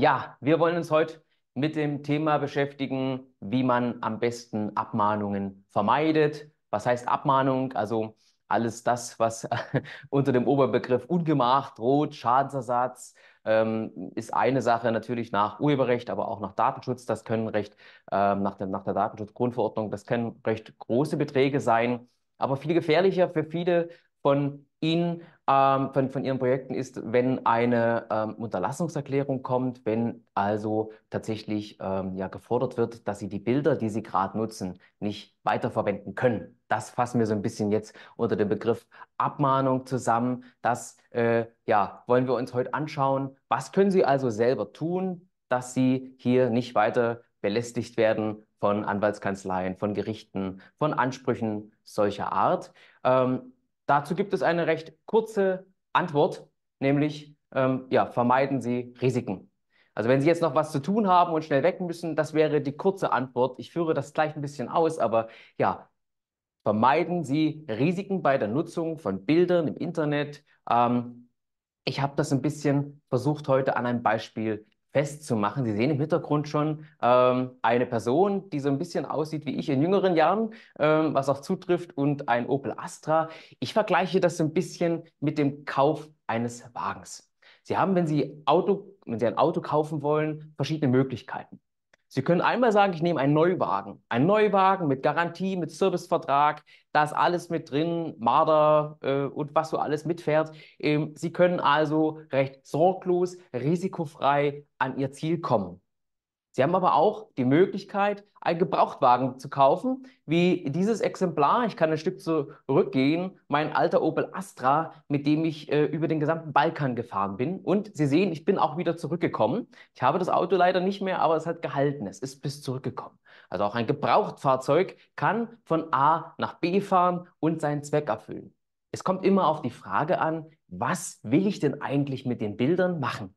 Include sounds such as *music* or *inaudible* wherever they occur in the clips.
Ja, wir wollen uns heute mit dem Thema beschäftigen, wie man am besten Abmahnungen vermeidet. Was heißt Abmahnung? Also alles das, was *laughs* unter dem Oberbegriff ungemacht, droht, Schadensersatz, ähm, ist eine Sache natürlich nach Urheberrecht, aber auch nach Datenschutz. Das können recht, ähm, nach, dem, nach der Datenschutzgrundverordnung, das können recht große Beträge sein. Aber viel gefährlicher für viele von Ihnen, ähm, von, von Ihren Projekten ist, wenn eine ähm, Unterlassungserklärung kommt, wenn also tatsächlich ähm, ja, gefordert wird, dass Sie die Bilder, die Sie gerade nutzen, nicht weiterverwenden können. Das fassen wir so ein bisschen jetzt unter dem Begriff Abmahnung zusammen. Das äh, ja, wollen wir uns heute anschauen. Was können Sie also selber tun, dass Sie hier nicht weiter belästigt werden von Anwaltskanzleien, von Gerichten, von Ansprüchen solcher Art? Ähm, Dazu gibt es eine recht kurze Antwort, nämlich ähm, ja, vermeiden Sie Risiken. Also wenn Sie jetzt noch was zu tun haben und schnell weg müssen, das wäre die kurze Antwort. Ich führe das gleich ein bisschen aus, aber ja, vermeiden Sie Risiken bei der Nutzung von Bildern im Internet. Ähm, ich habe das ein bisschen versucht heute an einem Beispiel festzumachen. Sie sehen im Hintergrund schon ähm, eine Person, die so ein bisschen aussieht wie ich in jüngeren Jahren, ähm, was auch zutrifft, und ein Opel Astra. Ich vergleiche das so ein bisschen mit dem Kauf eines Wagens. Sie haben, wenn Sie, Auto, wenn Sie ein Auto kaufen wollen, verschiedene Möglichkeiten. Sie können einmal sagen, ich nehme einen Neuwagen. Ein Neuwagen mit Garantie, mit Servicevertrag, da ist alles mit drin, Marder äh, und was so alles mitfährt. Ähm, Sie können also recht sorglos, risikofrei an Ihr Ziel kommen. Sie haben aber auch die Möglichkeit, einen Gebrauchtwagen zu kaufen, wie dieses Exemplar. Ich kann ein Stück zurückgehen, mein alter Opel Astra, mit dem ich äh, über den gesamten Balkan gefahren bin. Und Sie sehen, ich bin auch wieder zurückgekommen. Ich habe das Auto leider nicht mehr, aber es hat gehalten. Es ist bis zurückgekommen. Also auch ein Gebrauchtfahrzeug kann von A nach B fahren und seinen Zweck erfüllen. Es kommt immer auf die Frage an, was will ich denn eigentlich mit den Bildern machen?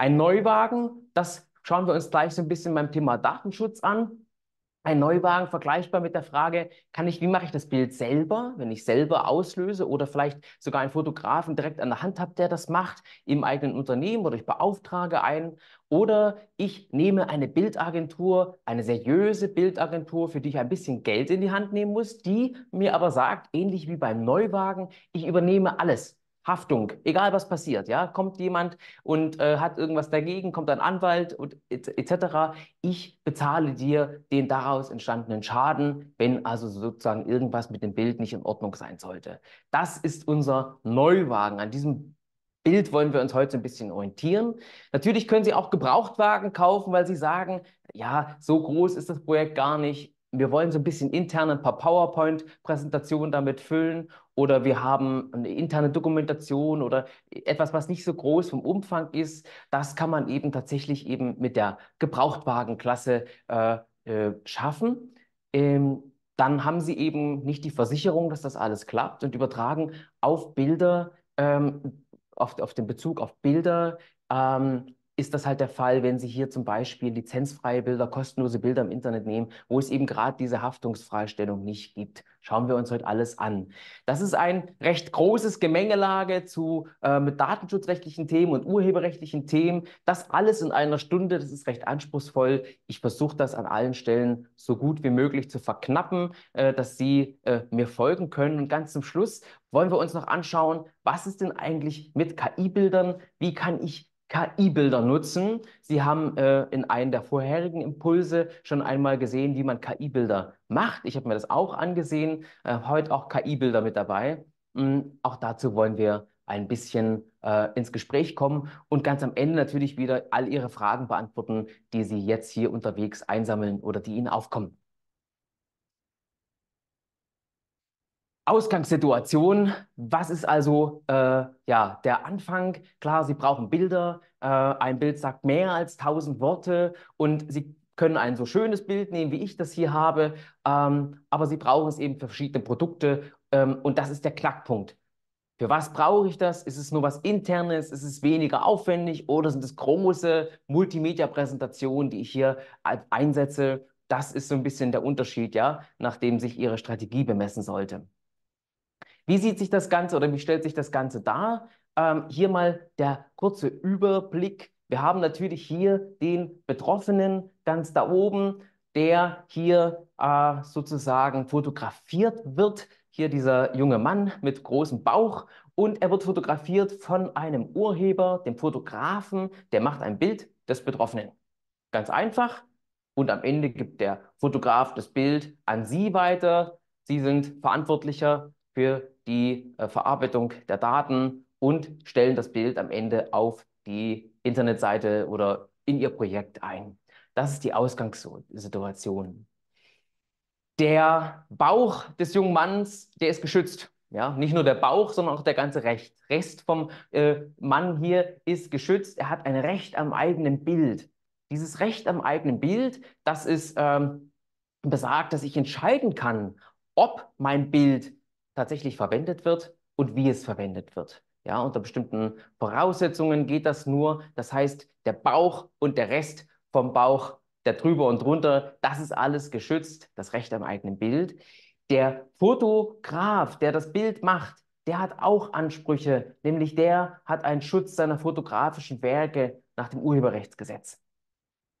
Ein Neuwagen, das schauen wir uns gleich so ein bisschen beim Thema Datenschutz an. Ein Neuwagen vergleichbar mit der Frage, kann ich, wie mache ich das Bild selber, wenn ich selber auslöse oder vielleicht sogar einen Fotografen direkt an der Hand habe, der das macht, im eigenen Unternehmen oder ich beauftrage einen oder ich nehme eine Bildagentur, eine seriöse Bildagentur, für die ich ein bisschen Geld in die Hand nehmen muss, die mir aber sagt, ähnlich wie beim Neuwagen, ich übernehme alles. Haftung, egal was passiert, ja, kommt jemand und äh, hat irgendwas dagegen, kommt ein Anwalt und etc. Et ich bezahle dir den daraus entstandenen Schaden, wenn also sozusagen irgendwas mit dem Bild nicht in Ordnung sein sollte. Das ist unser Neuwagen. An diesem Bild wollen wir uns heute ein bisschen orientieren. Natürlich können Sie auch Gebrauchtwagen kaufen, weil Sie sagen, ja, so groß ist das Projekt gar nicht. Wir wollen so ein bisschen intern ein paar PowerPoint-Präsentationen damit füllen oder wir haben eine interne Dokumentation oder etwas, was nicht so groß vom Umfang ist, das kann man eben tatsächlich eben mit der Gebrauchtwagenklasse äh, äh, schaffen. Ähm, dann haben Sie eben nicht die Versicherung, dass das alles klappt und übertragen auf Bilder, ähm, auf, auf den Bezug auf Bilder ähm, ist das halt der Fall, wenn Sie hier zum Beispiel lizenzfreie Bilder, kostenlose Bilder im Internet nehmen, wo es eben gerade diese Haftungsfreistellung nicht gibt. Schauen wir uns heute alles an. Das ist ein recht großes Gemengelage zu äh, mit datenschutzrechtlichen Themen und urheberrechtlichen Themen. Das alles in einer Stunde, das ist recht anspruchsvoll. Ich versuche das an allen Stellen so gut wie möglich zu verknappen, äh, dass Sie äh, mir folgen können. Und ganz zum Schluss wollen wir uns noch anschauen, was ist denn eigentlich mit KI-Bildern? Wie kann ich KI-Bilder nutzen. Sie haben äh, in einem der vorherigen Impulse schon einmal gesehen, wie man KI-Bilder macht. Ich habe mir das auch angesehen. Äh, heute auch KI-Bilder mit dabei. Und hm, auch dazu wollen wir ein bisschen äh, ins Gespräch kommen und ganz am Ende natürlich wieder all Ihre Fragen beantworten, die Sie jetzt hier unterwegs einsammeln oder die Ihnen aufkommen. Ausgangssituation. Was ist also äh, ja, der Anfang? Klar, Sie brauchen Bilder. Äh, ein Bild sagt mehr als 1000 Worte und Sie können ein so schönes Bild nehmen, wie ich das hier habe, ähm, aber Sie brauchen es eben für verschiedene Produkte ähm, und das ist der Knackpunkt. Für was brauche ich das? Ist es nur was Internes? Ist es weniger aufwendig? Oder sind es große Multimedia-Präsentationen, die ich hier einsetze? Das ist so ein bisschen der Unterschied, ja, nachdem sich Ihre Strategie bemessen sollte. Wie sieht sich das Ganze oder wie stellt sich das Ganze dar? Ähm, hier mal der kurze Überblick. Wir haben natürlich hier den Betroffenen ganz da oben, der hier äh, sozusagen fotografiert wird. Hier dieser junge Mann mit großem Bauch und er wird fotografiert von einem Urheber, dem Fotografen, der macht ein Bild des Betroffenen. Ganz einfach. Und am Ende gibt der Fotograf das Bild an Sie weiter. Sie sind verantwortlicher für die äh, Verarbeitung der Daten und stellen das Bild am Ende auf die Internetseite oder in ihr Projekt ein. Das ist die Ausgangssituation. Der Bauch des jungen Manns, der ist geschützt. Ja, nicht nur der Bauch, sondern auch der ganze Recht. Rest vom äh, Mann hier ist geschützt. Er hat ein Recht am eigenen Bild. Dieses Recht am eigenen Bild, das ist ähm, besagt, dass ich entscheiden kann, ob mein Bild tatsächlich verwendet wird und wie es verwendet wird. Ja, unter bestimmten Voraussetzungen geht das nur. Das heißt, der Bauch und der Rest vom Bauch, der drüber und drunter, das ist alles geschützt, das Recht am eigenen Bild. Der Fotograf, der das Bild macht, der hat auch Ansprüche, nämlich der hat einen Schutz seiner fotografischen Werke nach dem Urheberrechtsgesetz.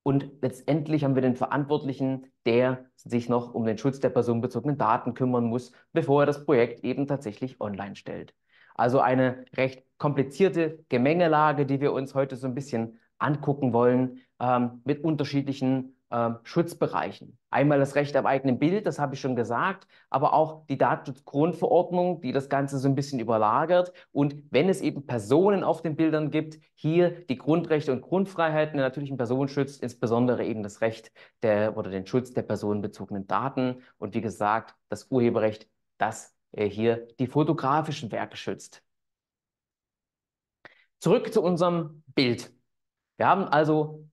Und letztendlich haben wir den Verantwortlichen, der sich noch um den Schutz der personenbezogenen Daten kümmern muss, bevor er das Projekt eben tatsächlich online stellt. Also eine recht komplizierte Gemengelage, die wir uns heute so ein bisschen angucken wollen, ähm, mit unterschiedlichen ähm, Schutzbereichen. Einmal das Recht am eigenen Bild, das habe ich schon gesagt, aber auch die Datenschutzgrundverordnung, die das Ganze so ein bisschen überlagert. Und wenn es eben Personen auf den Bildern gibt, hier die Grundrechte und Grundfreiheiten, der natürlichen Person schützt, insbesondere eben das Recht der oder den Schutz der personenbezogenen Daten. Und wie gesagt, das Urheberrecht, das äh, hier die fotografischen Werke schützt. Zurück zu unserem Bild. Wir haben also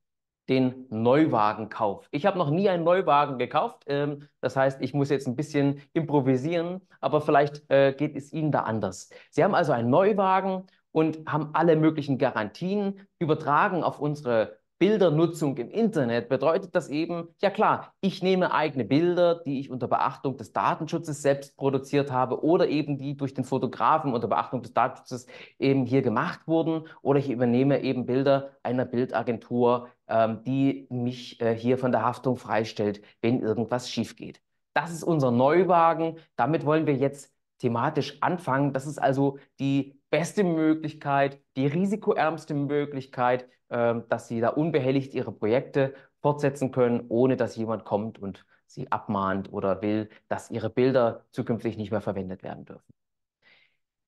den Neuwagenkauf. Ich habe noch nie einen Neuwagen gekauft. Ähm, das heißt, ich muss jetzt ein bisschen improvisieren, aber vielleicht äh, geht es Ihnen da anders. Sie haben also einen Neuwagen und haben alle möglichen Garantien übertragen auf unsere Bildernutzung im Internet bedeutet das eben, ja klar, ich nehme eigene Bilder, die ich unter Beachtung des Datenschutzes selbst produziert habe oder eben die durch den Fotografen unter Beachtung des Datenschutzes eben hier gemacht wurden oder ich übernehme eben Bilder einer Bildagentur, ähm, die mich äh, hier von der Haftung freistellt, wenn irgendwas schief geht. Das ist unser Neuwagen. Damit wollen wir jetzt thematisch anfangen. Das ist also die beste Möglichkeit, die risikoärmste Möglichkeit, ähm, dass Sie da unbehelligt Ihre Projekte fortsetzen können, ohne dass jemand kommt und Sie abmahnt oder will, dass Ihre Bilder zukünftig nicht mehr verwendet werden dürfen.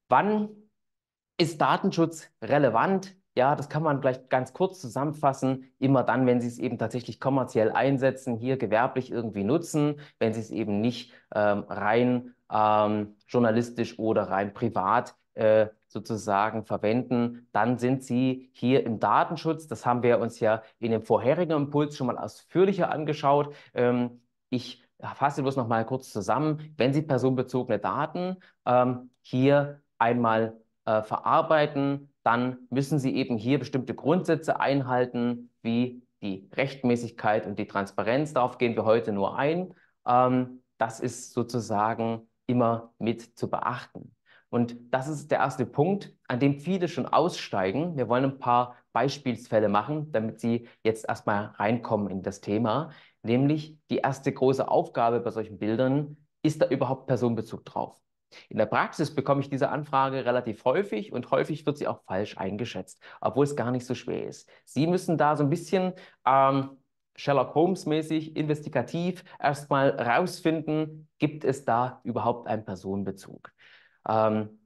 Wann ist Datenschutz relevant? Ja, das kann man vielleicht ganz kurz zusammenfassen. Immer dann, wenn Sie es eben tatsächlich kommerziell einsetzen, hier gewerblich irgendwie nutzen, wenn Sie es eben nicht ähm, rein ähm, journalistisch oder rein privat äh, sozusagen verwenden, dann sind sie hier im Datenschutz. Das haben wir uns ja in dem vorherigen Impuls schon mal ausführlicher angeschaut. Ähm, ich fasse bloß noch mal kurz zusammen. Wenn Sie personenbezogene Daten ähm, hier einmal äh, verarbeiten, dann müssen sie eben hier bestimmte Grundsätze einhalten, wie die Rechtmäßigkeit und die Transparenz. Darauf gehen wir heute nur ein. Ähm, das ist sozusagen immer mit zu beachten. Und das ist der erste Punkt, an dem viele schon aussteigen. Wir wollen ein paar Beispielsfälle machen, damit Sie jetzt erstmal reinkommen in das Thema. Nämlich die erste große Aufgabe bei solchen Bildern, ist da überhaupt Personenbezug drauf? In der Praxis bekomme ich diese Anfrage relativ häufig und häufig wird sie auch falsch eingeschätzt, obwohl es gar nicht so schwer ist. Sie müssen da so ein bisschen ähm, Sherlock Holmes-mäßig, investigativ erstmal rausfinden, gibt es da überhaupt einen Personenbezug. Ähm,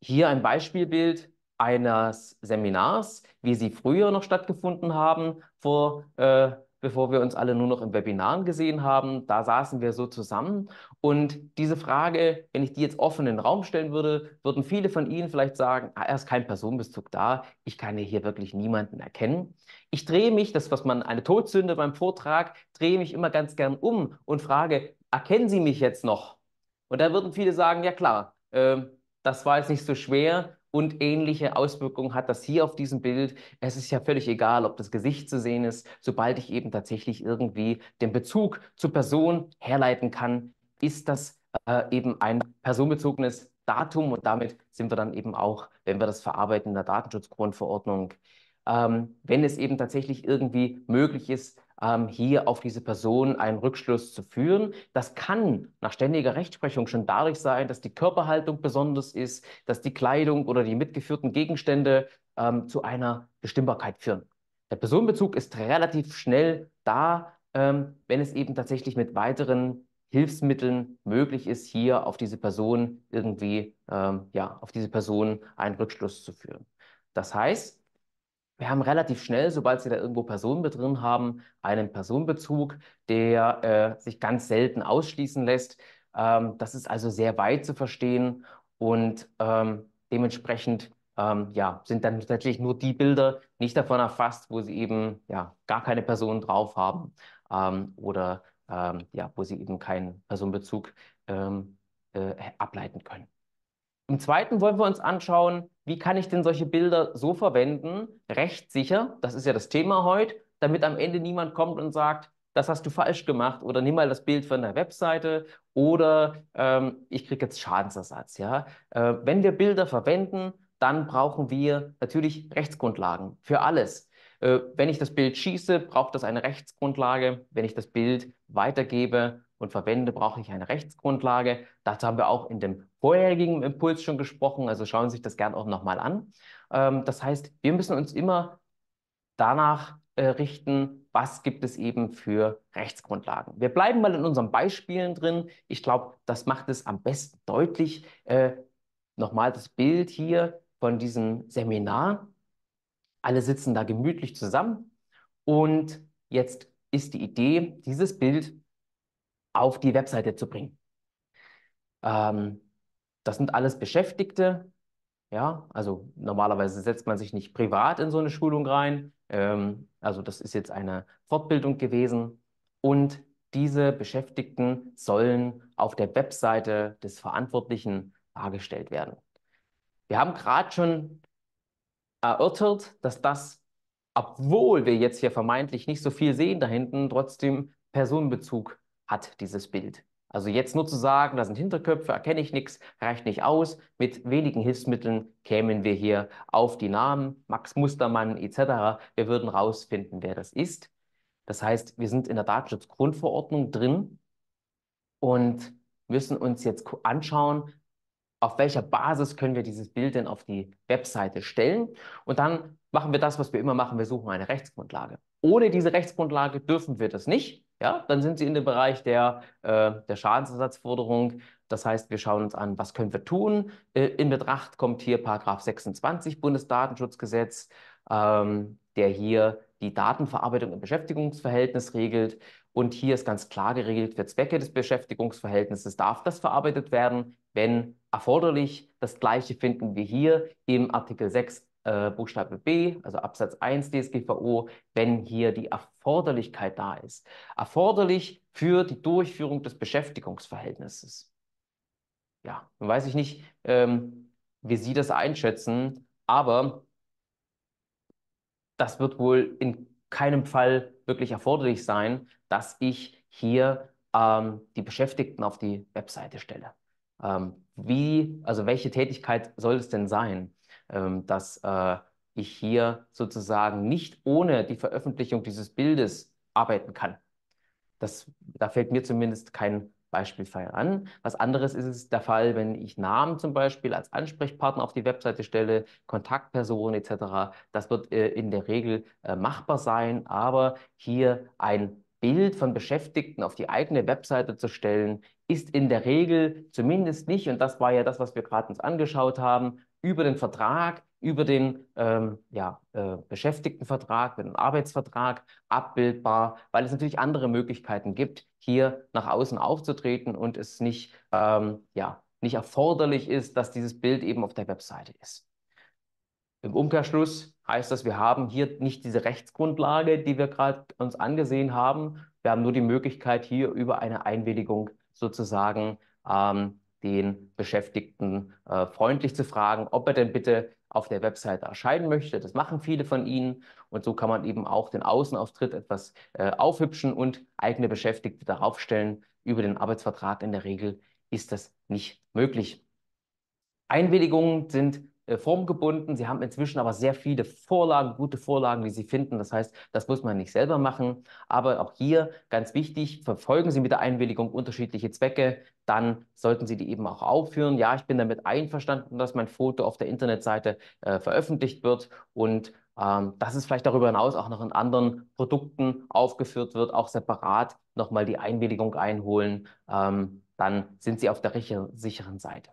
hier ein Beispielbild eines Seminars, wie sie früher noch stattgefunden haben, vor äh, bevor wir uns alle nur noch im Webinaren gesehen haben. Da saßen wir so zusammen. Und diese Frage, wenn ich die jetzt offen in den Raum stellen würde, würden viele von Ihnen vielleicht sagen, ah, er ist kein Personenbezug da, ich kann ja hier wirklich niemanden erkennen. Ich drehe mich, das was man eine Todsünde beim Vortrag, drehe mich immer ganz gern um und frage, erkennen Sie mich jetzt noch? Und da würden viele sagen, ja klar, äh, das war jetzt nicht so schwer, und ähnliche Auswirkungen hat das hier auf diesem Bild. Es ist ja völlig egal, ob das Gesicht zu sehen ist, sobald ich eben tatsächlich irgendwie den Bezug zur Person herleiten kann, ist das äh, eben ein personenbezogenes Datum und damit sind wir dann eben auch, wenn wir das verarbeiten in der Datenschutzgrundverordnung, ähm, wenn es eben tatsächlich irgendwie möglich ist, ähm, hier auf diese Person einen Rückschluss zu führen. Das kann nach ständiger Rechtsprechung schon dadurch sein, dass die Körperhaltung besonders ist, dass die Kleidung oder die mitgeführten Gegenstände ähm, zu einer Bestimmbarkeit führen. Der Personenbezug ist relativ schnell da, ähm, wenn es eben tatsächlich mit weiteren Hilfsmitteln möglich ist, hier auf diese Person irgendwie, ähm, ja, auf diese Person einen Rückschluss zu führen. Das heißt, wir haben relativ schnell, sobald Sie da irgendwo Personen mit drin haben, einen Personenbezug, der äh, sich ganz selten ausschließen lässt. Ähm, das ist also sehr weit zu verstehen und ähm, dementsprechend ähm, ja, sind dann tatsächlich nur die Bilder nicht davon erfasst, wo Sie eben ja, gar keine Personen drauf haben ähm, oder ähm, ja, wo Sie eben keinen Personenbezug ähm, äh, ableiten können. Im zweiten wollen wir uns anschauen, wie kann ich denn solche Bilder so verwenden, rechtssicher, das ist ja das Thema heute, damit am Ende niemand kommt und sagt, das hast du falsch gemacht oder nimm mal das Bild von der Webseite oder ähm, ich kriege jetzt Schadensersatz. Ja? Äh, wenn wir Bilder verwenden, dann brauchen wir natürlich Rechtsgrundlagen für alles. Äh, wenn ich das Bild schieße, braucht das eine Rechtsgrundlage. Wenn ich das Bild weitergebe und verwende, brauche ich eine Rechtsgrundlage. Dazu haben wir auch in dem vorherigen Impuls schon gesprochen, also schauen Sie sich das gern auch nochmal an. Ähm, das heißt, wir müssen uns immer danach äh, richten, was gibt es eben für Rechtsgrundlagen. Wir bleiben mal in unseren Beispielen drin. Ich glaube, das macht es am besten deutlich. Äh, nochmal das Bild hier von diesem Seminar. Alle sitzen da gemütlich zusammen und jetzt ist die Idee, dieses Bild auf die Webseite zu bringen. Ähm, das sind alles Beschäftigte. Ja, also normalerweise setzt man sich nicht privat in so eine Schulung rein. Ähm, also das ist jetzt eine Fortbildung gewesen. Und diese Beschäftigten sollen auf der Webseite des Verantwortlichen dargestellt werden. Wir haben gerade schon erörtert, dass das, obwohl wir jetzt hier vermeintlich nicht so viel sehen da hinten, trotzdem Personenbezug hat, dieses Bild. Also jetzt nur zu sagen, da sind Hinterköpfe, erkenne ich nichts, reicht nicht aus. Mit wenigen Hilfsmitteln kämen wir hier auf die Namen, Max Mustermann etc. Wir würden rausfinden, wer das ist. Das heißt, wir sind in der Datenschutzgrundverordnung drin und müssen uns jetzt anschauen, auf welcher Basis können wir dieses Bild denn auf die Webseite stellen. Und dann machen wir das, was wir immer machen, wir suchen eine Rechtsgrundlage. Ohne diese Rechtsgrundlage dürfen wir das nicht ja, dann sind sie in dem Bereich der, äh, der Schadensersatzforderung. Das heißt, wir schauen uns an, was können wir tun. Äh, in Betracht kommt hier Paragraph 26 Bundesdatenschutzgesetz, ähm, der hier die Datenverarbeitung im Beschäftigungsverhältnis regelt. Und hier ist ganz klar geregelt, für Zwecke des Beschäftigungsverhältnisses darf das verarbeitet werden, wenn erforderlich. Das Gleiche finden wir hier im Artikel 6 äh, Buchstabe B, also Absatz 1 DSGVO, wenn hier die Erforderlichkeit da ist. Erforderlich für die Durchführung des Beschäftigungsverhältnisses. Ja, nun weiß ich nicht, ähm, wie Sie das einschätzen, aber das wird wohl in keinem Fall wirklich erforderlich sein, dass ich hier ähm, die Beschäftigten auf die Webseite stelle. Ähm, wie, also welche Tätigkeit soll es denn sein? Ähm, dass äh, ich hier sozusagen nicht ohne die Veröffentlichung dieses Bildes arbeiten kann. Das, da fällt mir zumindest kein Beispielfall an. Was anderes ist es der Fall, wenn ich Namen zum Beispiel als Ansprechpartner auf die Webseite stelle, Kontaktpersonen etc. Das wird äh, in der Regel äh, machbar sein, aber hier ein Bild von Beschäftigten auf die eigene Webseite zu stellen, ist in der Regel zumindest nicht, und das war ja das, was wir gerade uns angeschaut haben, über den Vertrag, über den ähm, ja, äh, Beschäftigtenvertrag, den Arbeitsvertrag abbildbar, weil es natürlich andere Möglichkeiten gibt, hier nach außen aufzutreten und es nicht, ähm, ja, nicht erforderlich ist, dass dieses Bild eben auf der Webseite ist. Im Umkehrschluss heißt das, wir haben hier nicht diese Rechtsgrundlage, die wir gerade uns angesehen haben. Wir haben nur die Möglichkeit, hier über eine Einwilligung sozusagen ähm, den Beschäftigten äh, freundlich zu fragen, ob er denn bitte auf der Webseite erscheinen möchte. Das machen viele von Ihnen und so kann man eben auch den Außenauftritt etwas äh, aufhübschen und eigene Beschäftigte darauf stellen. Über den Arbeitsvertrag in der Regel ist das nicht möglich. Einwilligungen sind äh, formgebunden. Sie haben inzwischen aber sehr viele Vorlagen, gute Vorlagen, die Sie finden. Das heißt, das muss man nicht selber machen. Aber auch hier ganz wichtig, verfolgen Sie mit der Einwilligung unterschiedliche Zwecke, dann sollten Sie die eben auch aufführen. Ja, ich bin damit einverstanden, dass mein Foto auf der Internetseite äh, veröffentlicht wird und ähm, dass es vielleicht darüber hinaus auch noch in anderen Produkten aufgeführt wird, auch separat nochmal die Einwilligung einholen. Ähm, dann sind Sie auf der sicheren Seite.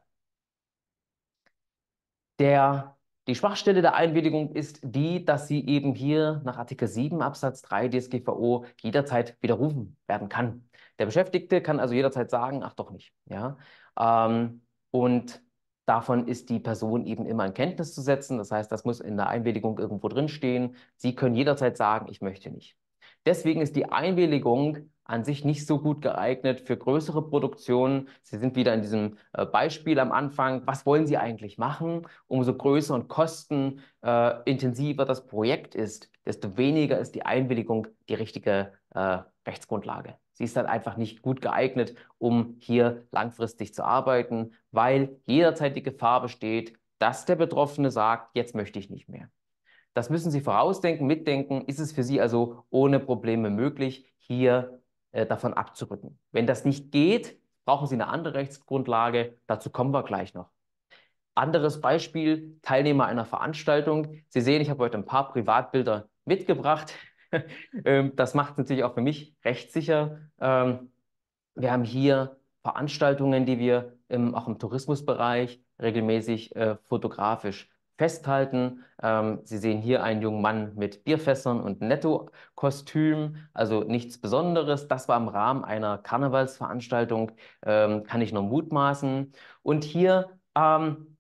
Der, die Schwachstelle der Einwilligung ist die, dass sie eben hier nach Artikel 7 Absatz 3 DSGVO jederzeit widerrufen werden kann. Der Beschäftigte kann also jederzeit sagen, ach doch nicht. Ja? Ähm, und davon ist die Person eben immer in Kenntnis zu setzen. Das heißt, das muss in der Einwilligung irgendwo drinstehen. Sie können jederzeit sagen, ich möchte nicht. Deswegen ist die Einwilligung an sich nicht so gut geeignet für größere Produktionen. Sie sind wieder in diesem äh, Beispiel am Anfang. Was wollen Sie eigentlich machen? Umso größer und kostenintensiver äh, das Projekt ist, desto weniger ist die Einwilligung die richtige äh, Rechtsgrundlage. Sie ist dann einfach nicht gut geeignet, um hier langfristig zu arbeiten, weil jederzeit die Gefahr besteht, dass der Betroffene sagt, jetzt möchte ich nicht mehr. Das müssen Sie vorausdenken, mitdenken. Ist es für Sie also ohne Probleme möglich, hier äh, davon abzurücken. Wenn das nicht geht, brauchen Sie eine andere Rechtsgrundlage. Dazu kommen wir gleich noch. Anderes Beispiel, Teilnehmer einer Veranstaltung. Sie sehen, ich habe heute ein paar Privatbilder mitgebracht. *laughs* Ähm, das macht es natürlich auch für mich rechtssicher. Ähm, wir haben hier Veranstaltungen, die wir auch im Tourismusbereich regelmäßig äh, fotografisch festhalten. Ähm, Sie sehen hier einen jungen Mann mit Bierfässern und Netto-Kostüm, also nichts Besonderes. Das war im Rahmen einer Karnevalsveranstaltung, ähm, kann ich nur mutmaßen. Und hier ähm,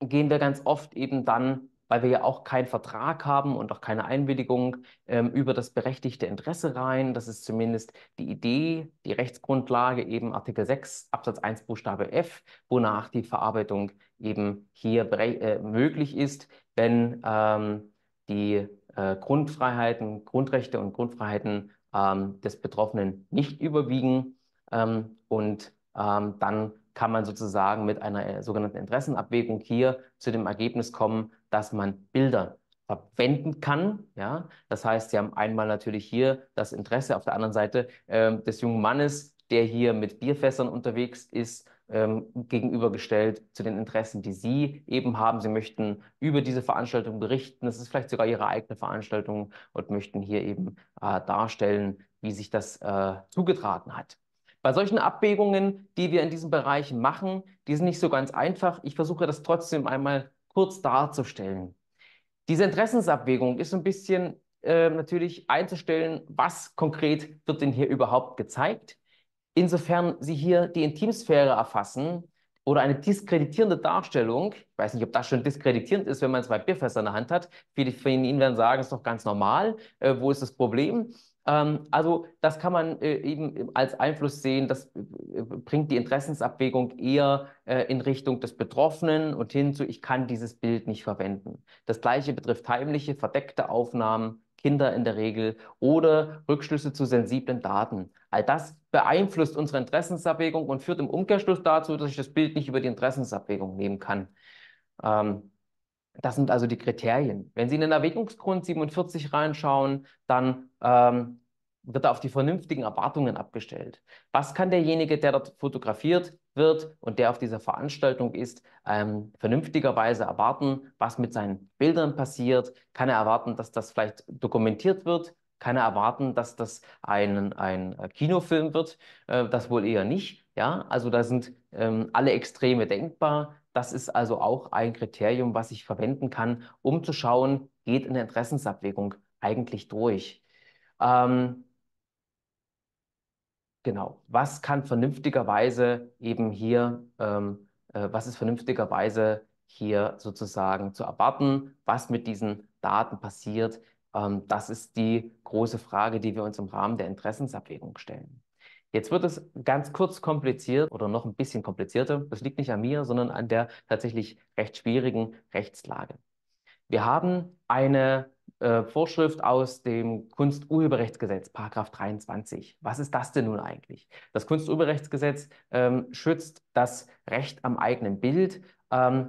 gehen wir ganz oft eben dann weil wir ja auch keinen Vertrag haben und auch keine Einwilligung ähm, über das berechtigte Interesse rein. Das ist zumindest die Idee, die Rechtsgrundlage eben Artikel 6 Absatz 1 Buchstabe F, wonach die Verarbeitung eben hier äh, möglich ist, wenn ähm, die äh, Grundfreiheiten, Grundrechte und Grundfreiheiten ähm, des Betroffenen nicht überwiegen. Ähm, und ähm, dann kann man sozusagen mit einer äh, sogenannten Interessenabwägung hier zu dem Ergebnis kommen, dass man Bilder verwenden kann. Ja? Das heißt, Sie haben einmal natürlich hier das Interesse auf der anderen Seite äh, des jungen Mannes, der hier mit Bierfässern unterwegs ist, ähm, gegenübergestellt zu den Interessen, die Sie eben haben. Sie möchten über diese Veranstaltung berichten. Das ist vielleicht sogar Ihre eigene Veranstaltung und möchten hier eben äh, darstellen, wie sich das äh, zugetragen hat. Bei solchen Abwägungen, die wir in diesen Bereichen machen, die sind nicht so ganz einfach. Ich versuche das trotzdem einmal kurz darzustellen. Diese Interessensabwägung ist ein bisschen äh, natürlich einzustellen, was konkret wird denn hier überhaupt gezeigt. Insofern Sie hier die Intimsphäre erfassen oder eine diskreditierende Darstellung, ich weiß nicht, ob das schon diskreditierend ist, wenn man zwei Bierfässer in der Hand hat, viele von Ihnen werden sagen, es ist doch ganz normal, äh, wo ist das Problem? Ähm, also das kann man äh, eben als Einfluss sehen. Das äh, bringt die Interessensabwägung eher äh, in Richtung des Betroffenen und hin zu, ich kann dieses Bild nicht verwenden. Das gleiche betrifft heimliche, verdeckte Aufnahmen, Kinder in der Regel oder Rückschlüsse zu sensiblen Daten. All das beeinflusst unsere Interessensabwägung und führt im Umkehrschluss dazu, dass ich das Bild nicht über die Interessensabwägung nehmen kann. Ähm, das sind also die Kriterien. Wenn Sie in den Erwägungsgrund 47 reinschauen, dann ähm, wird er auf die vernünftigen Erwartungen abgestellt. Was kann derjenige, der dort fotografiert wird und der auf dieser Veranstaltung ist, ähm, vernünftigerweise erwarten, was mit seinen Bildern passiert? Kann er erwarten, dass das vielleicht dokumentiert wird? Kann er erwarten, dass das ein, ein Kinofilm wird? Äh, das wohl eher nicht. Ja, also da sind ähm, alle Extreme denkbar. Das ist also auch ein Kriterium, was ich verwenden kann, um zu schauen, geht eine Interessensabwägung eigentlich durch. Ähm, genau, was kann vernünftigerweise eben hier, ähm, äh, was ist vernünftigerweise hier sozusagen zu erwarten, was mit diesen Daten passiert, ähm, das ist die große Frage, die wir uns im Rahmen der Interessensabwägung stellen. Jetzt wird es ganz kurz kompliziert oder noch ein bisschen komplizierter. Das liegt nicht an mir, sondern an der tatsächlich recht schwierigen Rechtslage. Wir haben eine äh, Vorschrift aus dem Kunsturheberrechtsgesetz, Paragraph 23. Was ist das denn nun eigentlich? Das Kunsturheberrechtsgesetz ähm, schützt das Recht am eigenen Bild ähm,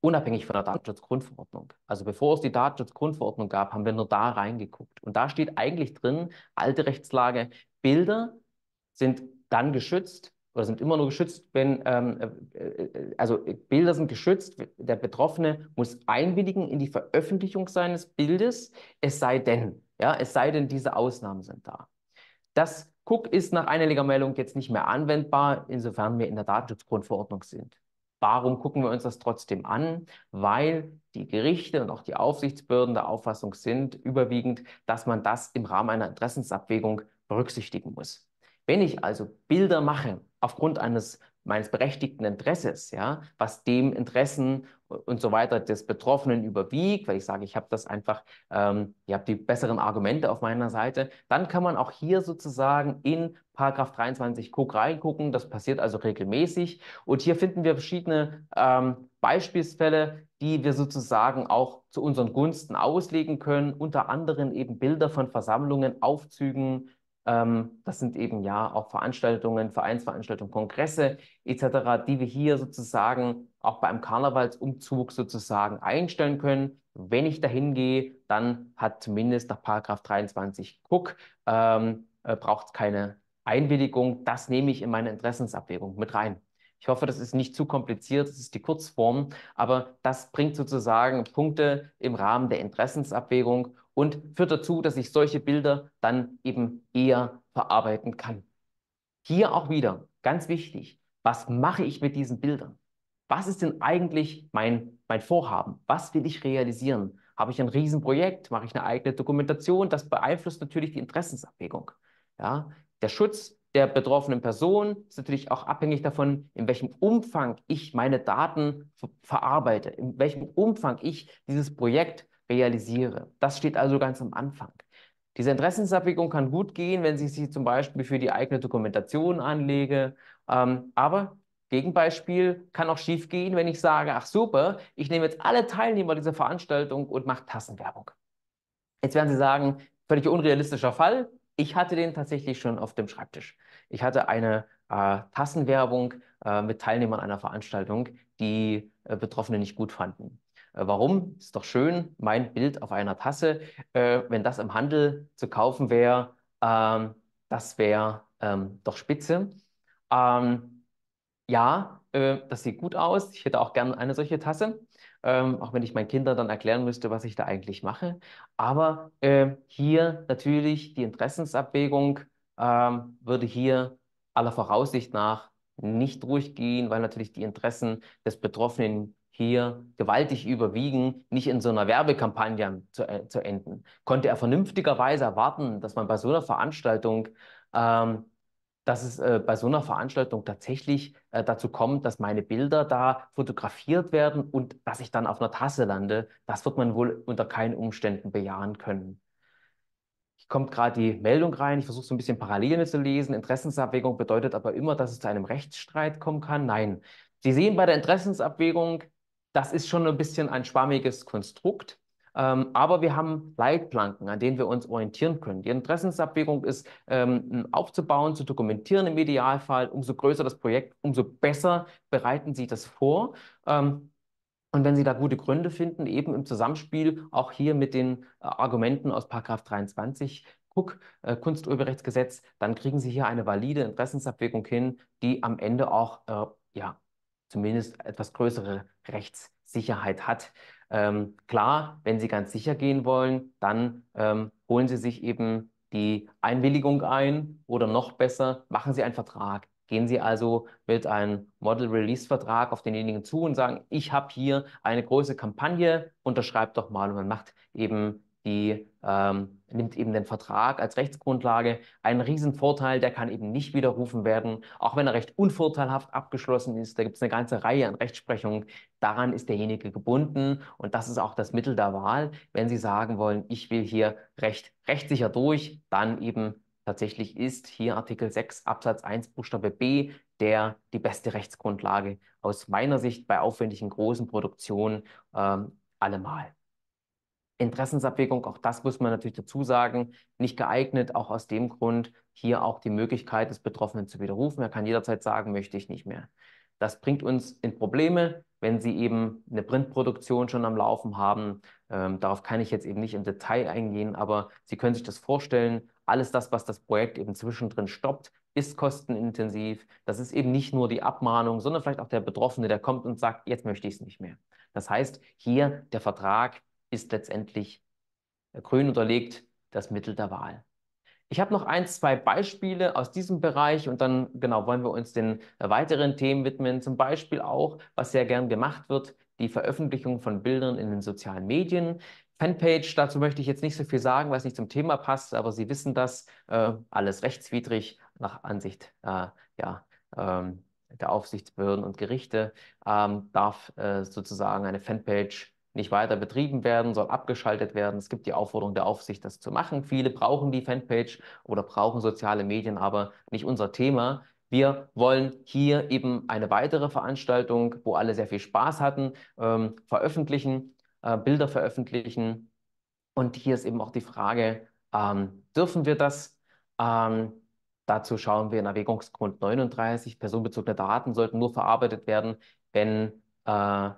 unabhängig von der Datenschutzgrundverordnung. Also bevor es die Datenschutzgrundverordnung gab, haben wir nur da reingeguckt. Und da steht eigentlich drin, alte Rechtslage, Bilder, sind dann geschützt oder sind immer nur geschützt, wenn, ähm, äh, äh, also Bilder sind geschützt, der Betroffene muss einwilligen in die Veröffentlichung seines Bildes, es sei denn, ja, es sei denn, diese Ausnahmen sind da. Das Cook ist nach Einhelligermeldung jetzt nicht mehr anwendbar, insofern wir in der Datenschutzgrundverordnung sind. Warum gucken wir uns das trotzdem an? Weil die Gerichte und auch die Aufsichtsbehörden der Auffassung sind, überwiegend, dass man das im Rahmen einer Interessensabwägung berücksichtigen muss. Wenn ich also Bilder mache aufgrund eines meines berechtigten Interesses, ja, was dem Interessen und so weiter des Betroffenen überwiegt, weil ich sage, ich habe das einfach, ähm, ich habe die besseren Argumente auf meiner Seite, dann kann man auch hier sozusagen in Paragraph 23 Cook reingucken. Das passiert also regelmäßig. Und hier finden wir verschiedene ähm, Beispielsfälle, die wir sozusagen auch zu unseren Gunsten auslegen können, unter anderem eben Bilder von Versammlungen, Aufzügen, ähm, das sind eben ja auch Veranstaltungen, Vereinsveranstaltungen, Kongresse etc., die wir hier sozusagen auch beim Karnevalsumzug sozusagen einstellen können. Wenn ich dahin gehe, dann hat zumindest nach Paragraph 23 Cook ähm, äh, braucht keine Einwilligung. Das nehme ich in meine Interessensabwägung mit rein. Ich hoffe, das ist nicht zu kompliziert, das ist die Kurzform, aber das bringt sozusagen Punkte im Rahmen der Interessensabwägung und führt dazu, dass ich solche Bilder dann eben eher verarbeiten kann. Hier auch wieder ganz wichtig, was mache ich mit diesen Bildern? Was ist denn eigentlich mein, mein Vorhaben? Was will ich realisieren? Habe ich ein Riesenprojekt? Mache ich eine eigene Dokumentation? Das beeinflusst natürlich die Interessensabwägung. Ja? Der Schutz der betroffenen Person ist natürlich auch abhängig davon, in welchem Umfang ich meine Daten verarbeite, in welchem Umfang ich dieses Projekt realisiere. Das steht also ganz am Anfang. Diese Interessensabwägung kann gut gehen, wenn ich sie zum Beispiel für die eigene Dokumentation anlege. Ähm, aber Gegenbeispiel kann auch schief gehen, wenn ich sage, ach super, ich nehme jetzt alle Teilnehmer dieser Veranstaltung und mache Tassenwerbung. Jetzt werden Sie sagen, völlig unrealistischer Fall. Ich hatte den tatsächlich schon auf dem Schreibtisch. Ich hatte eine äh, Tassenwerbung äh, mit Teilnehmern einer Veranstaltung, die äh, Betroffene nicht gut fanden. Äh, warum? Ist doch schön, mein Bild auf einer Tasse. Äh, wenn das im Handel zu kaufen wäre, ähm, das wäre ähm, doch spitze. Ähm, ja, äh, das sieht gut aus. Ich hätte auch gerne eine solche Tasse, ähm, auch wenn ich meinen Kindern dann erklären müsste, was ich da eigentlich mache. Aber äh, hier natürlich die Interessensabwägung ähm, würde hier aller Voraussicht nach nicht durchgehen, weil natürlich die Interessen des Betroffenen hier gewaltig überwiegen, nicht in so einer Werbekampagne zu, äh, zu enden. Konnte er vernünftigerweise erwarten, dass man bei so einer Veranstaltung, ähm, dass es äh, bei so einer Veranstaltung tatsächlich äh, dazu kommt, dass meine Bilder da fotografiert werden und dass ich dann auf einer Tasse lande, das wird man wohl unter keinen Umständen bejahen können kommt gerade die Meldung rein. Ich versuche so ein bisschen Parallelen zu lesen. Interessensabwägung bedeutet aber immer, dass es zu einem Rechtsstreit kommen kann. Nein. Sie sehen bei der Interessensabwägung, das ist schon ein bisschen ein schwammiges Konstrukt. Ähm, aber wir haben Leitplanken, an denen wir uns orientieren können. Die Interessensabwägung ist ähm, aufzubauen, zu dokumentieren im Idealfall. Umso größer das Projekt, umso besser bereiten Sie das vor. Ähm, und wenn Sie da gute Gründe finden, eben im Zusammenspiel auch hier mit den äh, Argumenten aus Paragraph 23 Cook, äh, Kunsturheberrechtsgesetz, dann kriegen Sie hier eine valide Interessensabwägung hin, die am Ende auch äh, ja, zumindest etwas größere Rechtssicherheit hat. Ähm, klar, wenn Sie ganz sicher gehen wollen, dann ähm, holen Sie sich eben die Einwilligung ein oder noch besser, machen Sie einen Vertrag. Gehen Sie also mit einem Model Release Vertrag auf denjenigen zu und sagen, ich habe hier eine große Kampagne, unterschreibt doch mal und man macht eben die ähm, nimmt eben den Vertrag als Rechtsgrundlage. Ein Riesenvorteil, der kann eben nicht widerrufen werden, auch wenn er recht unvorteilhaft abgeschlossen ist. Da gibt es eine ganze Reihe an Rechtsprechungen. Daran ist derjenige gebunden und das ist auch das Mittel der Wahl. Wenn Sie sagen wollen, ich will hier recht rechtssicher durch, dann eben tatsächlich ist hier Artikel 6 Absatz 1 Buchstabe B der die beste Rechtsgrundlage aus meiner Sicht bei aufwendigen großen Produktionen ähm, allemal. Interessensabwägung, auch das muss man natürlich dazu sagen, nicht geeignet, auch aus dem Grund hier auch die Möglichkeit des Betroffenen zu widerrufen. Er kann jederzeit sagen, möchte ich nicht mehr. Das bringt uns in Probleme, wenn Sie eben eine Printproduktion schon am Laufen haben. Ähm, darauf kann ich jetzt eben nicht im Detail eingehen, aber Sie können sich das vorstellen. Alles das, was das Projekt eben zwischendrin stoppt, ist kostenintensiv. Das ist eben nicht nur die Abmahnung, sondern vielleicht auch der Betroffene, der kommt und sagt, jetzt möchte ich es nicht mehr. Das heißt, hier der Vertrag ist letztendlich äh, grün unterlegt das Mittel der Wahl. Ich habe noch ein, zwei Beispiele aus diesem Bereich und dann genau wollen wir uns den äh, weiteren Themen widmen. Zum Beispiel auch, was sehr gern gemacht wird, die Veröffentlichung von Bildern in den sozialen Medien. Fanpage, dazu möchte ich jetzt nicht so viel sagen, weil es nicht zum Thema passt, aber Sie wissen das, äh, alles rechtswidrig nach Ansicht äh, ja, ähm, der Aufsichtsbehörden und Gerichte, ähm, darf äh, sozusagen eine Fanpage nicht weiter betrieben werden, soll abgeschaltet werden. Es gibt die Aufforderung der Aufsicht, das zu machen. Viele brauchen die Fanpage oder brauchen soziale Medien, aber nicht unser Thema. Wir wollen hier eben eine weitere Veranstaltung, wo alle sehr viel Spaß hatten, ähm, veröffentlichen, äh, Bilder veröffentlichen. Und hier ist eben auch die Frage, ähm, dürfen wir das? Ähm, dazu schauen wir in Erwägungsgrund 39. Personenbezogene Daten sollten nur verarbeitet werden, wenn äh,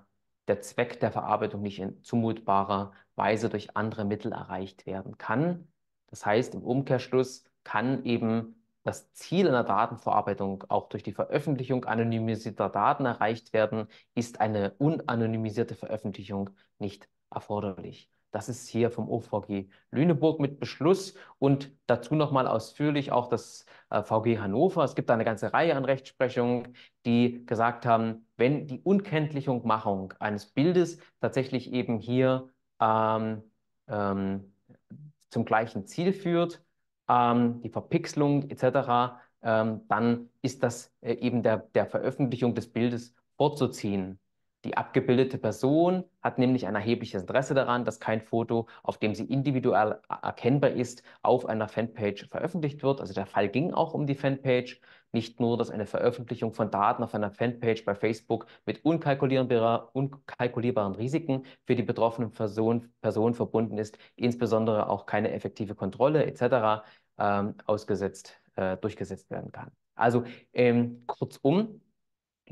der Zweck der Verarbeitung nicht in zumutbarer Weise durch andere Mittel erreicht werden kann. Das heißt, im Umkehrschluss kann eben das Ziel einer Datenverarbeitung auch durch die Veröffentlichung anonymisierter Daten erreicht werden, ist eine unanonymisierte Veröffentlichung nicht erforderlich. Das ist hier vom OVG Lüneburg mit Beschluss und dazu nochmal ausführlich auch das äh, VG Hannover. Es gibt da eine ganze Reihe an Rechtsprechungen, die gesagt haben, wenn die Unkenntlichmachung eines Bildes tatsächlich eben hier ähm, ähm, zum gleichen Ziel führt, ähm, die Verpixelung etc., ähm, dann ist das äh, eben der, der Veröffentlichung des Bildes vorzuziehen. Die abgebildete Person hat nämlich ein erhebliches Interesse daran, dass kein Foto, auf dem sie individuell erkennbar ist, auf einer Fanpage veröffentlicht wird. Also der Fall ging auch um die Fanpage. Nicht nur, dass eine Veröffentlichung von Daten auf einer Fanpage bei Facebook mit unkalkulierbar, unkalkulierbaren Risiken für die betroffenen Person, Personen verbunden ist, insbesondere auch keine effektive Kontrolle etc. Ähm, ausgesetzt, äh, durchgesetzt werden kann. Also ähm, kurzum,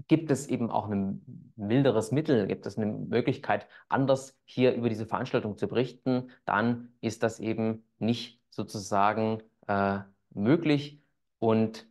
gibt es eben auch ein milderes Mittel, gibt es eine Möglichkeit, anders hier über diese Veranstaltung zu berichten, dann ist das eben nicht sozusagen äh, möglich und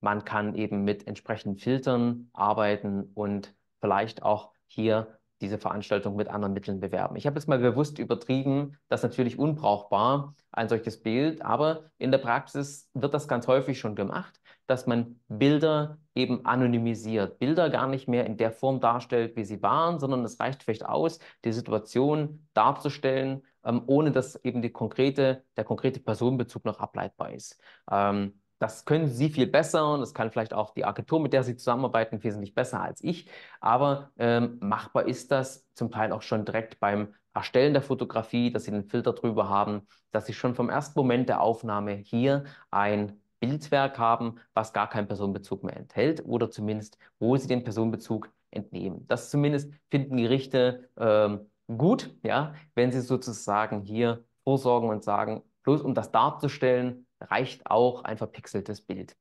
man kann eben mit entsprechenden Filtern arbeiten und vielleicht auch hier diese Veranstaltung mit anderen Mitteln bewerben. Ich habe es mal bewusst übertrieben, das ist natürlich unbrauchbar, ein solches Bild, aber in der Praxis wird das ganz häufig schon gemacht, dass man Bilder eben anonymisiert, Bilder gar nicht mehr in der Form darstellt, wie sie waren, sondern es reicht vielleicht aus, die Situation darzustellen, ähm, ohne dass eben die konkrete, der konkrete Personenbezug noch ableitbar ist. Ähm, das können Sie viel besser und das kann vielleicht auch die Agentur, mit der Sie zusammenarbeiten, wesentlich besser als ich. Aber ähm, machbar ist das zum Teil auch schon direkt beim Erstellen der Fotografie, dass Sie einen Filter drüber haben, dass Sie schon vom ersten Moment der Aufnahme hier ein Bildwerk haben, was gar keinen Personenbezug mehr enthält oder zumindest, wo Sie den Personenbezug entnehmen. Das zumindest finden Gerichte ähm, gut, ja, wenn Sie sozusagen hier vorsorgen und sagen, bloß um das darzustellen, reicht auch ein verpixeltes Bild.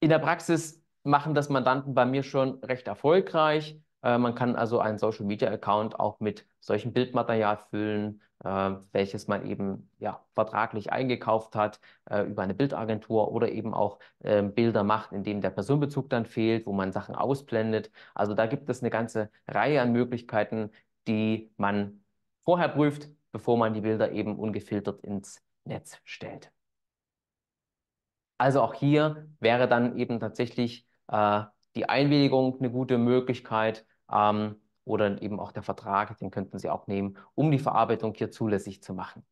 In der Praxis machen das Mandanten bei mir schon recht erfolgreich. Äh, man kann also einen Social Media Account auch mit solchem Bildmaterial füllen, äh, welches man eben ja, vertraglich eingekauft hat äh, über eine Bildagentur oder eben auch ähm, Bilder macht, in denen der Personenbezug dann fehlt, wo man Sachen ausblendet. Also da gibt es eine ganze Reihe an Möglichkeiten, die man vorher prüft, bevor man die Bilder eben ungefiltert ins Netz stellt. Also auch hier wäre dann eben tatsächlich äh, die Einwilligung eine gute Möglichkeit ähm, oder eben auch der Vertrag, den könnten Sie auch nehmen, um die Verarbeitung hier zulässig zu machen.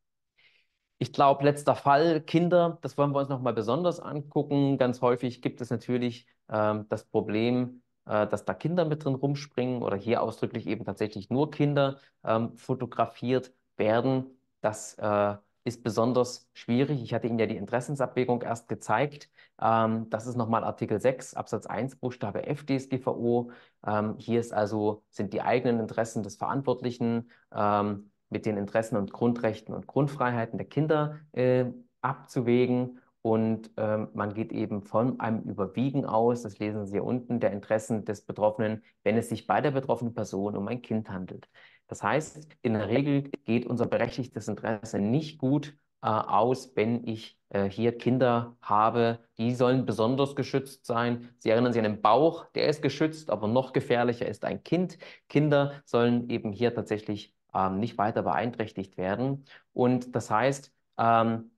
Ich glaube, letzter Fall, Kinder, das wollen wir uns nochmal besonders angucken. Ganz häufig gibt es natürlich äh, das Problem, äh, dass da Kinder mit drin rumspringen oder hier ausdrücklich eben tatsächlich nur Kinder ähm, fotografiert werden. Das äh, ist besonders schwierig. Ich hatte Ihnen ja die Interessensabwägung erst gezeigt. Ähm, das ist nochmal Artikel 6 Absatz 1 Buchstabe F DSGVO. Ähm, hier ist also, sind die eigenen Interessen des Verantwortlichen ähm, mit den Interessen und Grundrechten und Grundfreiheiten der Kinder äh, abzuwägen. Und ähm, man geht eben von einem Überwiegen aus, das lesen Sie hier unten, der Interessen des Betroffenen, wenn es sich bei der betroffenen Person um ein Kind handelt. Das heißt, in der Regel geht unser berechtigtes Interesse nicht gut äh, aus, wenn ich äh, hier Kinder habe. Die sollen besonders geschützt sein. Sie erinnern sich an den Bauch, der ist geschützt, aber noch gefährlicher ist ein Kind. Kinder sollen eben hier tatsächlich ähm, nicht weiter beeinträchtigt werden. Und das heißt, ähm,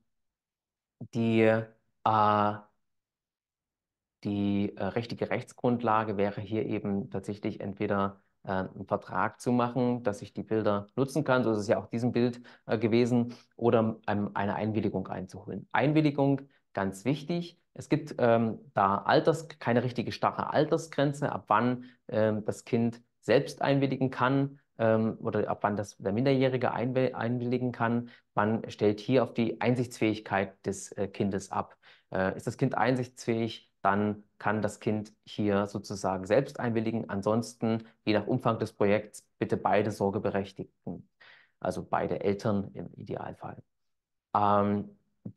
die, äh, die äh, richtige Rechtsgrundlage wäre hier eben tatsächlich entweder äh, einen Vertrag zu machen, dass ich die Bilder nutzen kann. So ist es ja auch diesem Bild äh, gewesen. Oder ähm, eine Einwilligung einzuholen. Einwilligung, ganz wichtig. Es gibt ähm, da Alters, keine richtige starre Altersgrenze, ab wann ähm, das Kind selbst einwilligen kann ähm, oder ab wann das der Minderjährige einwilligen kann. Man stellt hier auf die Einsichtsfähigkeit des äh, Kindes ab. ist das Kind einsichtsfähig? dann kann das Kind hier sozusagen selbst einwilligen. Ansonsten, je nach Umfang des Projekts, bitte beide Sorgeberechtigten, also beide Eltern im Idealfall. Ähm,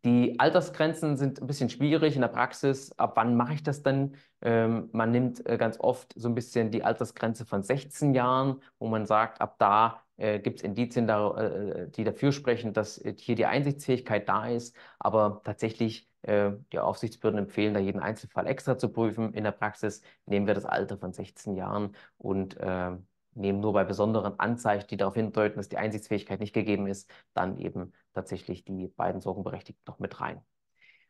die Altersgrenzen sind ein bisschen schwierig in der Praxis. Ab wann mache ich das denn? Ähm, man nimmt äh, ganz oft so ein bisschen die Altersgrenze von 16 Jahren, wo man sagt, ab da äh, gibt es Indizien, da, äh, äh, die dafür sprechen, dass äh, hier die Einsichtsfähigkeit da ist. Aber tatsächlich äh, die Aufsichtsbehörden empfehlen da jeden Einzelfall extra zu prüfen. In der Praxis nehmen wir das Alter von 16 Jahren und äh, nehmen nur bei besonderen Anzeichen, die darauf hindeuten, dass die Einsichtsfähigkeit nicht gegeben ist, dann eben tatsächlich die beiden Sorgenberechtigten noch mit rein.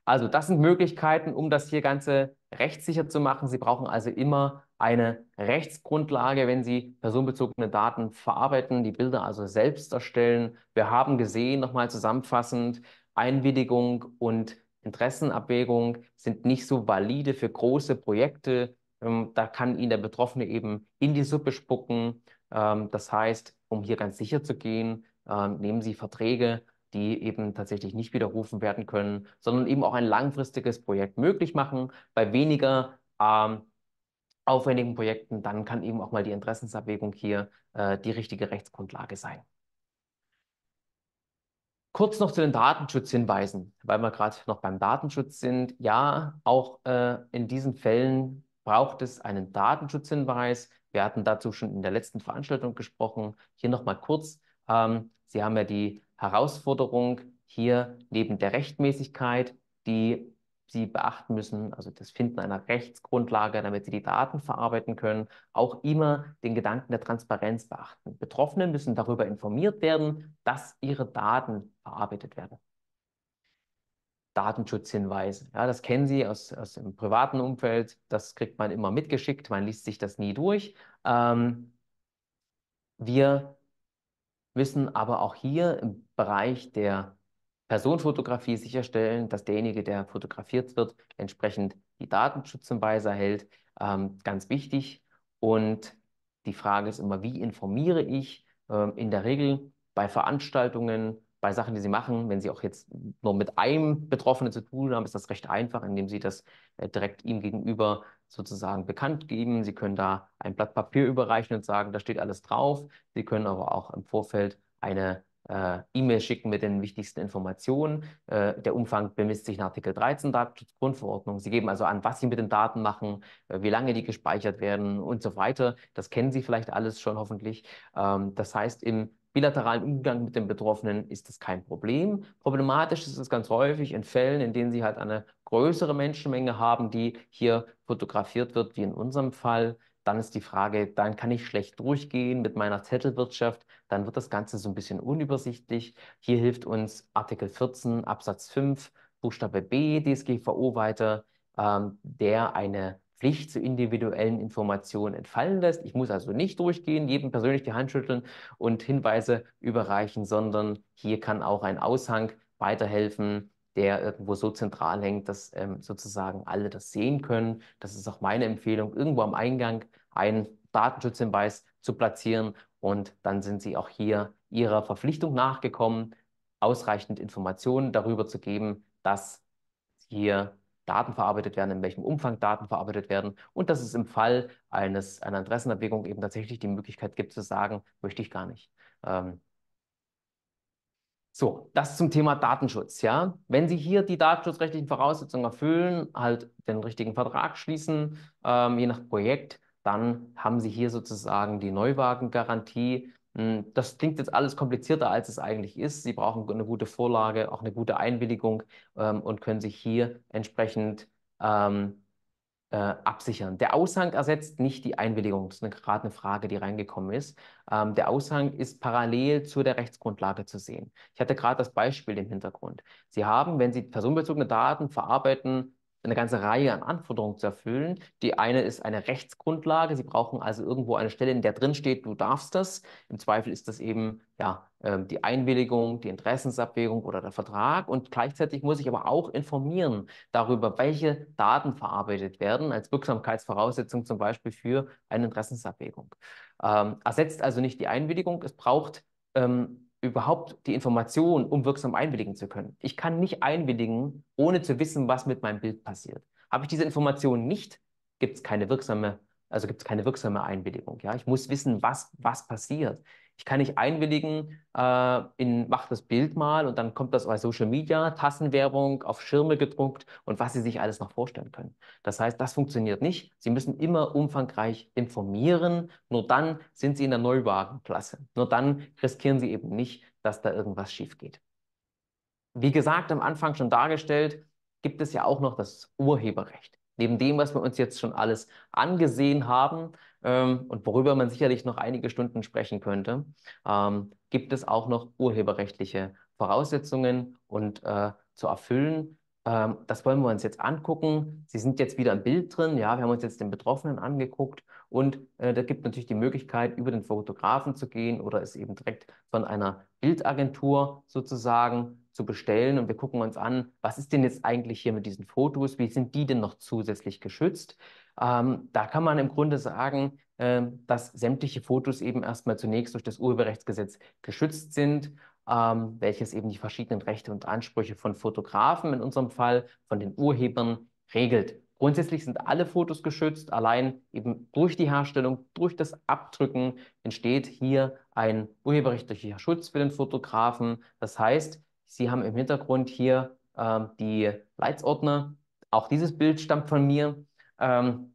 Also das sind Möglichkeiten, um das hier Ganze rechtssicher zu machen. Sie brauchen also immer eine Rechtsgrundlage, wenn Sie personenbezogene Daten verarbeiten, die Bilder also selbst erstellen. Wir haben gesehen, nochmal zusammenfassend, Einwilligung und Interessenabwägung sind nicht so valide für große Projekte. Ähm, da kann Ihnen der Betroffene eben in die Suppe spucken. Ähm, das heißt, um hier ganz sicher zu gehen, ähm, nehmen Sie Verträge, die eben tatsächlich nicht widerrufen werden können, sondern eben auch ein langfristiges Projekt möglich machen. Bei weniger aufwendigen Projekten, dann kann eben auch mal die Interessensabwägung hier äh, die richtige Rechtsgrundlage sein. Kurz noch zu den Datenschutzhinweisen, weil wir gerade noch beim Datenschutz sind. Ja, auch äh, in diesen Fällen braucht es einen Datenschutzhinweis. Wir hatten dazu schon in der letzten Veranstaltung gesprochen. Hier nochmal kurz. Ähm, Sie haben ja die Herausforderung, hier neben der Rechtmäßigkeit die sie beachten müssen, also das Finden einer Rechtsgrundlage, damit sie die Daten verarbeiten können, auch immer den Gedanken der Transparenz beachten. Betroffene müssen darüber informiert werden, dass ihre Daten verarbeitet werden. Datenschutzhinweise. Ja, das kennen Sie aus, aus dem privaten Umfeld. Das kriegt man immer mitgeschickt. Man liest sich das nie durch. Ähm, wir müssen aber auch hier im Bereich der Personenfotografie sicherstellen, dass derjenige, der fotografiert wird, entsprechend die Datenschutz zum hält. Ähm, ganz wichtig. Und die Frage ist immer, wie informiere ich? Ähm, in der Regel bei Veranstaltungen, bei Sachen, die Sie machen, wenn Sie auch jetzt nur mit einem Betroffenen zu tun haben, ist das recht einfach, indem Sie das äh, direkt ihm gegenüber sozusagen bekannt geben. Sie können da ein Blatt Papier überreichen und sagen, da steht alles drauf. Sie können aber auch im Vorfeld eine äh, E-Mail schicken mit den wichtigsten Informationen. Äh, der Umfang bemisst sich nach Artikel 13 Datenschutzgrundverordnung. Sie geben also an, was Sie mit den Daten machen, äh, wie lange die gespeichert werden und so weiter. Das kennen Sie vielleicht alles schon hoffentlich. Ähm, das heißt, im bilateralen Umgang mit den Betroffenen ist das kein Problem. Problematisch ist es ganz häufig in Fällen, in denen Sie halt eine größere Menschenmenge haben, die hier fotografiert wird, wie in unserem Fall. Dann ist die Frage, dann kann ich schlecht durchgehen mit meiner Zettelwirtschaft dann wird das Ganze so ein bisschen unübersichtlich. Hier hilft uns Artikel 14 Absatz 5 Buchstabe B DSGVO weiter, ähm, der eine Pflicht zu individuellen Informationen entfallen lässt. Ich muss also nicht durchgehen, jedem persönlich die Hand schütteln und Hinweise überreichen, sondern hier kann auch ein Aushang weiterhelfen, der irgendwo so zentral hängt, dass ähm, sozusagen alle das sehen können. Das ist auch meine Empfehlung, irgendwo am Eingang einen Datenschutzhinweis zu platzieren und dann sind sie auch hier ihrer Verpflichtung nachgekommen, ausreichend Informationen darüber zu geben, dass hier Daten verarbeitet werden, in welchem Umfang Daten verarbeitet werden und dass es im Fall eines, einer Interessenabwägung eben tatsächlich die Möglichkeit gibt zu sagen, möchte ich gar nicht. Ähm so, das zum Thema Datenschutz. Ja? Wenn Sie hier die datenschutzrechtlichen Voraussetzungen erfüllen, halt den richtigen Vertrag schließen, ähm, je nach Projekt, dann haben Sie hier sozusagen die Neuwagengarantie. Hm, das klingt jetzt alles komplizierter, als es eigentlich ist. Sie brauchen eine gute Vorlage, auch eine gute Einwilligung ähm, und können sich hier entsprechend ähm, äh, absichern. Der Aushang ersetzt nicht die Einwilligung. Das ist gerade eine Frage, die reingekommen ist. Ähm, der Aushang ist parallel zu der Rechtsgrundlage zu sehen. Ich hatte gerade das Beispiel im Hintergrund. Sie haben, wenn Sie personenbezogene Daten verarbeiten, eine ganze Reihe an Anforderungen zu erfüllen. Die eine ist eine Rechtsgrundlage. Sie brauchen also irgendwo eine Stelle, in der drin steht, du darfst das. Im Zweifel ist das eben ja, ähm, die Einwilligung, die Interessensabwägung oder der Vertrag. Und gleichzeitig muss ich aber auch informieren darüber, welche Daten verarbeitet werden, als Wirksamkeitsvoraussetzung zum Beispiel für eine Interessensabwägung. Ähm, ersetzt also nicht die Einwilligung. Es braucht ähm, überhaupt die Information, um wirksam einwilligen zu können. Ich kann nicht einwilligen, ohne zu wissen, was mit meinem Bild passiert. Habe ich diese Information nicht, gibt es keine wirksame, also gibt es keine wirksame Einwilligung. Ja? Ich muss wissen, was, was passiert. Ich kann nicht einwilligen äh, in mach das Bild mal und dann kommt das bei Social Media, Tassenwerbung, auf Schirme gedruckt und was Sie sich alles noch vorstellen können. Das heißt, das funktioniert nicht. Sie müssen immer umfangreich informieren. Nur dann sind Sie in der Neuwagenklasse. Nur dann riskieren Sie eben nicht, dass da irgendwas schief geht. Wie gesagt, am Anfang schon dargestellt, gibt es ja auch noch das Urheberrecht. Neben dem, was wir uns jetzt schon alles angesehen haben, ähm, und worüber man sicherlich noch einige Stunden sprechen könnte, ähm, gibt es auch noch urheberrechtliche Voraussetzungen und äh, zu erfüllen. Ähm, das wollen wir uns jetzt angucken. Sie sind jetzt wieder im Bild drin. Ja, wir haben uns jetzt den Betroffenen angeguckt und äh, da gibt natürlich die Möglichkeit, über den Fotografen zu gehen oder es eben direkt von einer Bildagentur sozusagen zu bestellen und wir gucken uns an, was ist denn jetzt eigentlich hier mit diesen Fotos, wie sind die denn noch zusätzlich geschützt. Ähm, da kann man im Grunde sagen, äh, dass sämtliche Fotos eben erstmal zunächst durch das Urheberrechtsgesetz geschützt sind, ähm, welches eben die verschiedenen Rechte und Ansprüche von Fotografen, in unserem Fall von den Urhebern, regelt. Grundsätzlich sind alle Fotos geschützt, allein eben durch die Herstellung, durch das Abdrücken entsteht hier ein urheberrechtlicher Schutz für den Fotografen. Das heißt, Sie haben im Hintergrund hier ähm, die Leitsordner. Auch dieses Bild stammt von mir. Ähm,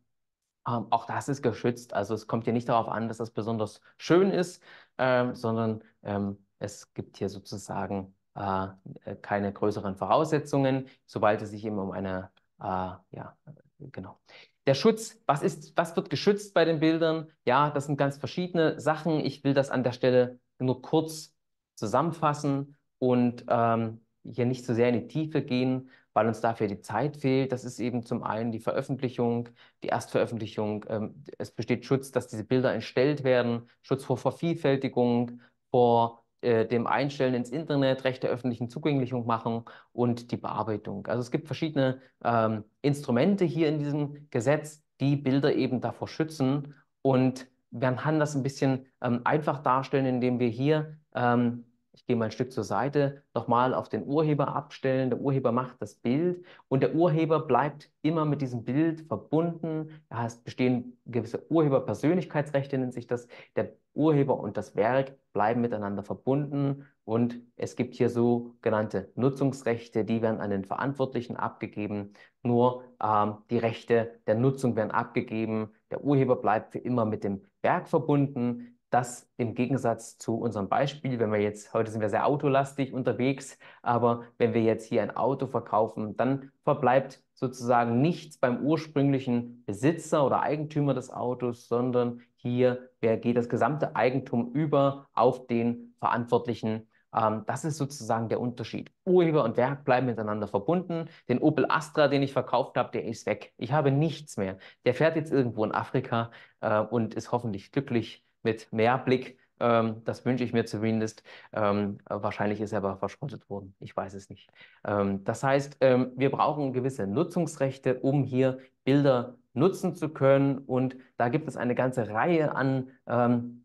ähm, auch das ist geschützt. Also es kommt hier nicht darauf an, dass das besonders schön ist, ähm, sondern ähm, es gibt hier sozusagen äh, äh, keine größeren Voraussetzungen, sobald es sich eben um eine, äh, ja, genau. Der Schutz, was, ist, was wird geschützt bei den Bildern? Ja, das sind ganz verschiedene Sachen. Ich will das an der Stelle nur kurz zusammenfassen und ähm, hier nicht so sehr in die Tiefe gehen, weil uns dafür die Zeit fehlt. Das ist eben zum einen die Veröffentlichung, die Erstveröffentlichung. Ähm, es besteht Schutz, dass diese Bilder entstellt werden, Schutz vor Vervielfältigung, vor äh, dem Einstellen ins Internet, Recht der öffentlichen Zugänglichung machen und die Bearbeitung. Also es gibt verschiedene ähm, Instrumente hier in diesem Gesetz, die Bilder eben davor schützen und man kann das ein bisschen ähm, einfach darstellen, indem wir hier ähm, gehe mal ein Stück zur Seite, nochmal auf den Urheber abstellen. Der Urheber macht das Bild und der Urheber bleibt immer mit diesem Bild verbunden. Da heißt, bestehen gewisse Urheberpersönlichkeitsrechte, nennt sich das. Der Urheber und das Werk bleiben miteinander verbunden und es gibt hier sogenannte Nutzungsrechte, die werden an den Verantwortlichen abgegeben. Nur ähm, die Rechte der Nutzung werden abgegeben. Der Urheber bleibt für immer mit dem Werk verbunden das im Gegensatz zu unserem Beispiel, wenn wir jetzt, heute sind wir sehr autolastig unterwegs, aber wenn wir jetzt hier ein Auto verkaufen, dann verbleibt sozusagen nichts beim ursprünglichen Besitzer oder Eigentümer des Autos, sondern hier wer geht das gesamte Eigentum über auf den Verantwortlichen. Ähm, das ist sozusagen der Unterschied. Urheber und Werk bleiben miteinander verbunden. Den Opel Astra, den ich verkauft habe, der ist weg. Ich habe nichts mehr. Der fährt jetzt irgendwo in Afrika äh, und ist hoffentlich glücklich mit mehr Blick. Ähm, das wünsche ich mir zumindest. Ähm, wahrscheinlich ist er aber verschrottet worden. Ich weiß es nicht. Ähm, das heißt, ähm, wir brauchen gewisse Nutzungsrechte, um hier Bilder nutzen zu können. Und da gibt es eine ganze Reihe an ähm,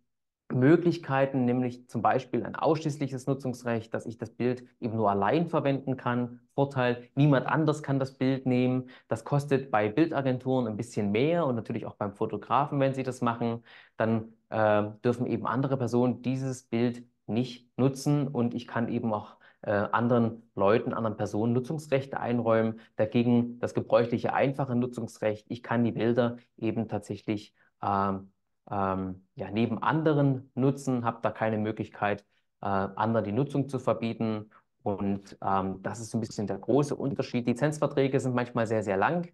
Möglichkeiten, nämlich zum Beispiel ein ausschließliches Nutzungsrecht, dass ich das Bild eben nur allein verwenden kann. Vorteil, niemand anders kann das Bild nehmen. Das kostet bei Bildagenturen ein bisschen mehr und natürlich auch beim Fotografen, wenn sie das machen. Dann äh, dürfen eben andere Personen dieses Bild nicht nutzen und ich kann eben auch äh, anderen Leuten, anderen Personen Nutzungsrechte einräumen. Dagegen das gebräuchliche einfache Nutzungsrecht. Ich kann die Bilder eben tatsächlich ähm, ähm, ja, neben anderen nutzen, habe da keine Möglichkeit, äh, anderen die Nutzung zu verbieten. Und ähm, das ist ein bisschen der große Unterschied. Lizenzverträge sind manchmal sehr, sehr lang.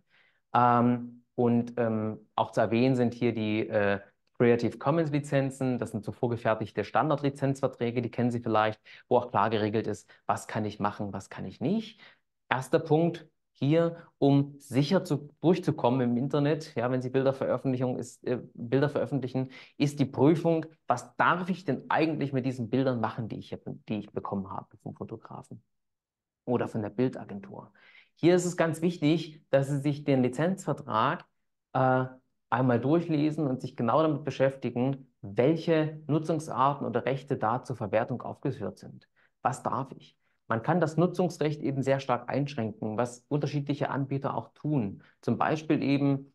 Ähm, und ähm, auch zu erwähnen sind hier die äh, Creative Commons Lizenzen, das sind so vorgefertigte Standardlizenzverträge, die kennen Sie vielleicht, wo auch klar geregelt ist, was kann ich machen, was kann ich nicht. Erster Punkt hier, um sicher zu, durchzukommen im Internet, ja, wenn Sie Bilder, ist, äh, Bilder veröffentlichen, ist die Prüfung, was darf ich denn eigentlich mit diesen Bildern machen, die ich, die ich bekommen habe vom Fotografen oder von der Bildagentur. Hier ist es ganz wichtig, dass Sie sich den Lizenzvertrag äh, einmal durchlesen und sich genau damit beschäftigen, welche Nutzungsarten oder Rechte da zur Verwertung aufgeführt sind. Was darf ich? Man kann das Nutzungsrecht eben sehr stark einschränken, was unterschiedliche Anbieter auch tun. Zum Beispiel eben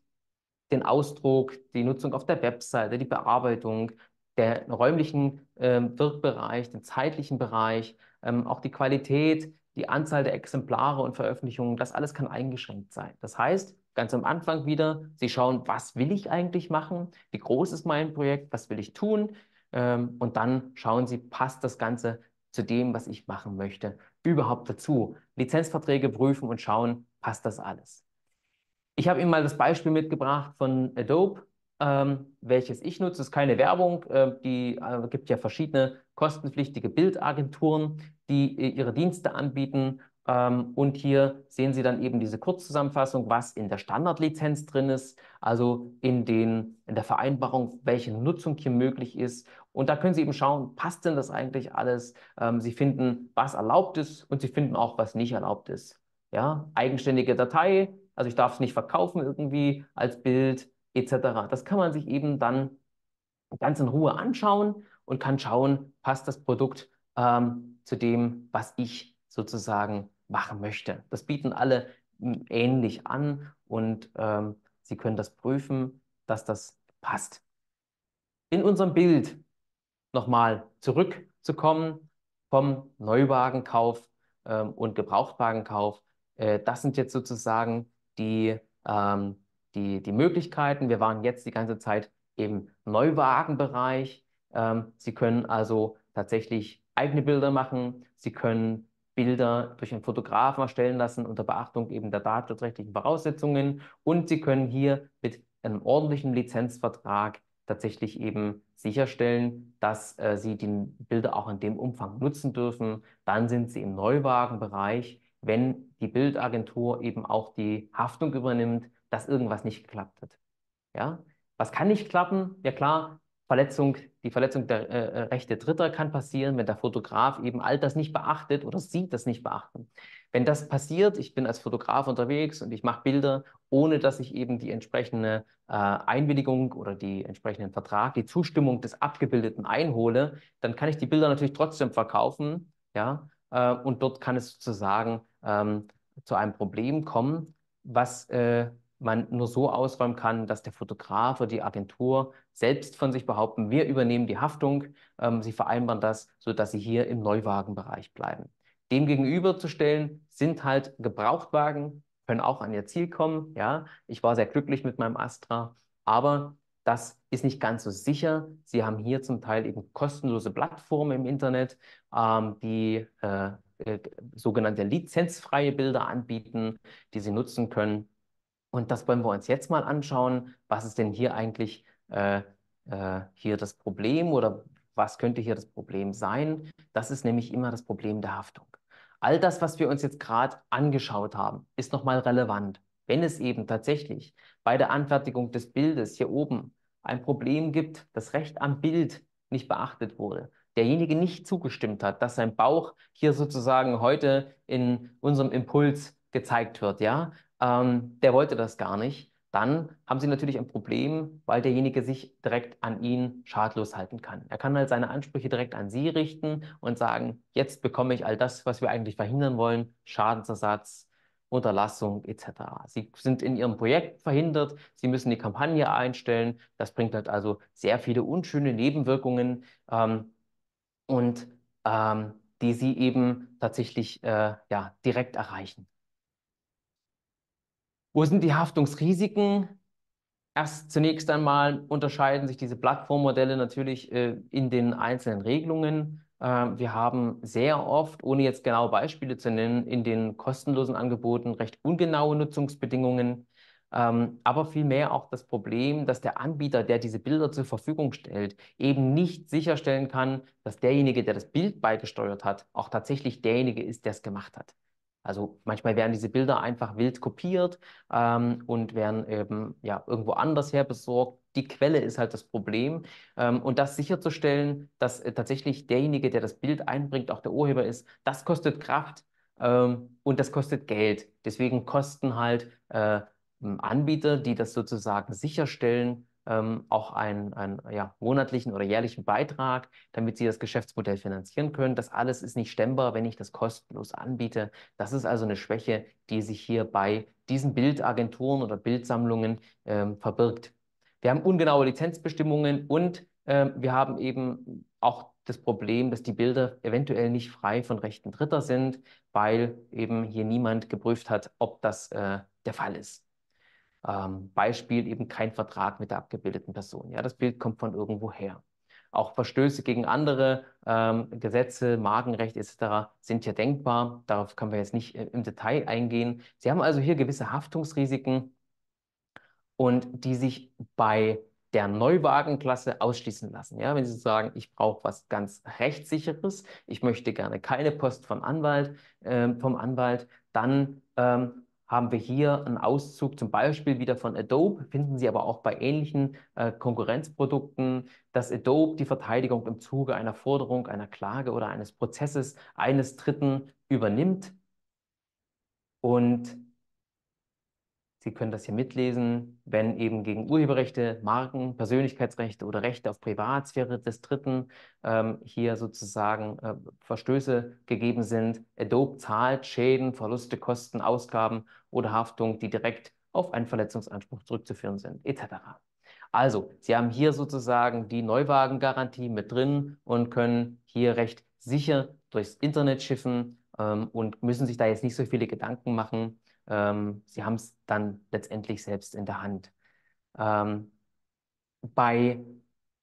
den Ausdruck, die Nutzung auf der Webseite, die Bearbeitung, der räumlichen äh, Wirkbereich, den zeitlichen Bereich, ähm, auch die Qualität, die Anzahl der Exemplare und Veröffentlichungen, das alles kann eingeschränkt sein. Das heißt, ganz am Anfang wieder. Sie schauen, was will ich eigentlich machen? Wie groß ist mein Projekt? Was will ich tun? Ähm, und dann schauen Sie, passt das Ganze zu dem, was ich machen möchte, überhaupt dazu? Lizenzverträge prüfen und schauen, passt das alles? Ich habe Ihnen mal das Beispiel mitgebracht von Adobe, ähm, welches ich nutze. Es ist keine Werbung. Äh, die äh, gibt ja verschiedene kostenpflichtige Bildagenturen, die äh, ihre Dienste anbieten. Ähm, und hier sehen Sie dann eben diese Kurzzusammenfassung, was in der Standardlizenz drin ist, also in, den, in der Vereinbarung, welche Nutzung hier möglich ist. Und da können Sie eben schauen, passt denn das eigentlich alles? Ähm, Sie finden, was erlaubt ist und Sie finden auch, was nicht erlaubt ist. Ja, eigenständige Datei, also ich darf es nicht verkaufen irgendwie als Bild etc. Das kann man sich eben dann ganz in Ruhe anschauen und kann schauen, passt das Produkt ähm, zu dem, was ich sozusagen machen möchte. Das bieten alle hm, ähnlich an und ähm, Sie können das prüfen, dass das passt. In unserem Bild nochmal zurückzukommen vom Neuwagenkauf ähm, und Gebrauchtwagenkauf. Äh, das sind jetzt sozusagen die, ähm, die, die Möglichkeiten. Wir waren jetzt die ganze Zeit im Neuwagenbereich. Ähm, sie können also tatsächlich eigene Bilder machen. Sie können Bilder durch einen Fotografen erstellen lassen unter Beachtung eben der datenschutzrechtlichen Voraussetzungen. Und Sie können hier mit einem ordentlichen Lizenzvertrag tatsächlich eben sicherstellen, dass äh, Sie die Bilder auch in dem Umfang nutzen dürfen. Dann sind Sie im Neuwagenbereich, wenn die Bildagentur eben auch die Haftung übernimmt, dass irgendwas nicht geklappt hat. Ja, was kann nicht klappen? Ja klar, Verletzung, die Verletzung der äh, äh, Rechte Dritter kann passieren, wenn der Fotograf eben all das nicht beachtet oder sieht das nicht beachten. Wenn das passiert, ich bin als Fotograf unterwegs und ich mache Bilder, ohne dass ich eben die entsprechende äh, Einwilligung oder die entsprechenden Vertrag, die Zustimmung des Abgebildeten einhole, dann kann ich die Bilder natürlich trotzdem verkaufen, ja, äh, und dort kann es sozusagen ähm, zu einem Problem kommen, was äh, man nur so ausräumen kann, dass der Fotograf oder die Agentur selbst von sich behaupten, wir übernehmen die Haftung, ähm, sie vereinbaren das, sodass sie hier im Neuwagenbereich bleiben. Demgegenüber zu stellen, sind halt Gebrauchtwagen, können auch an ihr Ziel kommen. Ja, ich war sehr glücklich mit meinem Astra, aber das ist nicht ganz so sicher. Sie haben hier zum Teil eben kostenlose Plattformen im Internet, ähm, die äh, äh, sogenannte lizenzfreie Bilder anbieten, die Sie nutzen können. Und das wollen wir uns jetzt mal anschauen. Was ist denn hier eigentlich äh, äh, hier das Problem oder was könnte hier das Problem sein? Das ist nämlich immer das Problem der Haftung. All das, was wir uns jetzt gerade angeschaut haben, ist nochmal relevant. Wenn es eben tatsächlich bei der Anfertigung des Bildes hier oben ein Problem gibt, das Recht am Bild nicht beachtet wurde, derjenige nicht zugestimmt hat, dass sein Bauch hier sozusagen heute in unserem Impuls gezeigt wird, ja, ähm, der wollte das gar nicht, dann haben Sie natürlich ein Problem, weil derjenige sich direkt an ihn schadlos halten kann. Er kann halt seine Ansprüche direkt an Sie richten und sagen, jetzt bekomme ich all das, was wir eigentlich verhindern wollen, Schadensersatz, Unterlassung etc. Sie sind in Ihrem Projekt verhindert, Sie müssen die Kampagne einstellen. Das bringt halt also sehr viele unschöne Nebenwirkungen ähm, und ähm, die Sie eben tatsächlich äh, ja, direkt erreichen. Wo sind die Haftungsrisiken? Erst zunächst einmal unterscheiden sich diese Plattformmodelle natürlich äh, in den einzelnen Regelungen. Äh, wir haben sehr oft, ohne jetzt genaue Beispiele zu nennen, in den kostenlosen Angeboten recht ungenaue Nutzungsbedingungen, ähm, aber vielmehr auch das Problem, dass der Anbieter, der diese Bilder zur Verfügung stellt, eben nicht sicherstellen kann, dass derjenige, der das Bild beigesteuert hat, auch tatsächlich derjenige ist, der es gemacht hat. Also manchmal werden diese Bilder einfach wild kopiert ähm, und werden eben ja irgendwo anders her besorgt. Die Quelle ist halt das Problem. Ähm, und das sicherzustellen, dass äh, tatsächlich derjenige, der das Bild einbringt, auch der Urheber ist, das kostet Kraft ähm, und das kostet Geld. Deswegen kosten halt äh, Anbieter, die das sozusagen sicherstellen, ähm, auch einen, einen ja, monatlichen oder jährlichen Beitrag, damit sie das Geschäftsmodell finanzieren können. Das alles ist nicht stemmbar, wenn ich das kostenlos anbiete. Das ist also eine Schwäche, die sich hier bei diesen Bildagenturen oder Bildsammlungen ähm, verbirgt. Wir haben ungenaue Lizenzbestimmungen und äh, wir haben eben auch das Problem, dass die Bilder eventuell nicht frei von Rechten Dritter sind, weil eben hier niemand geprüft hat, ob das äh, der Fall ist. Ähm, Beispiel eben kein Vertrag mit der abgebildeten Person. Ja, das Bild kommt von irgendwo her. Auch Verstöße gegen andere ähm, Gesetze, Markenrecht etc. sind hier denkbar. Darauf können wir jetzt nicht äh, im Detail eingehen. Sie haben also hier gewisse Haftungsrisiken und die sich bei der Neuwagenklasse ausschließen lassen. Ja, wenn Sie sagen, ich brauche was ganz rechtssicheres, ich möchte gerne keine Post vom Anwalt, äh, vom Anwalt, dann ähm, haben wir hier einen Auszug zum Beispiel wieder von Adobe, finden Sie aber auch bei ähnlichen äh, Konkurrenzprodukten, dass Adobe die Verteidigung im Zuge einer Forderung, einer Klage oder eines Prozesses eines Dritten übernimmt. Und Sie können das hier mitlesen, wenn eben gegen Urheberrechte, Marken, Persönlichkeitsrechte oder Rechte auf Privatsphäre des Dritten ähm, hier sozusagen äh, Verstöße gegeben sind. Adobe zahlt Schäden, Verluste, Kosten, Ausgaben oder Haftung, die direkt auf einen Verletzungsanspruch zurückzuführen sind, etc. Also, Sie haben hier sozusagen die Neuwagengarantie mit drin und können hier recht sicher durchs Internet schiffen ähm, und müssen sich da jetzt nicht so viele Gedanken machen, ähm, sie haben es dann letztendlich selbst in der Hand. Ähm, bei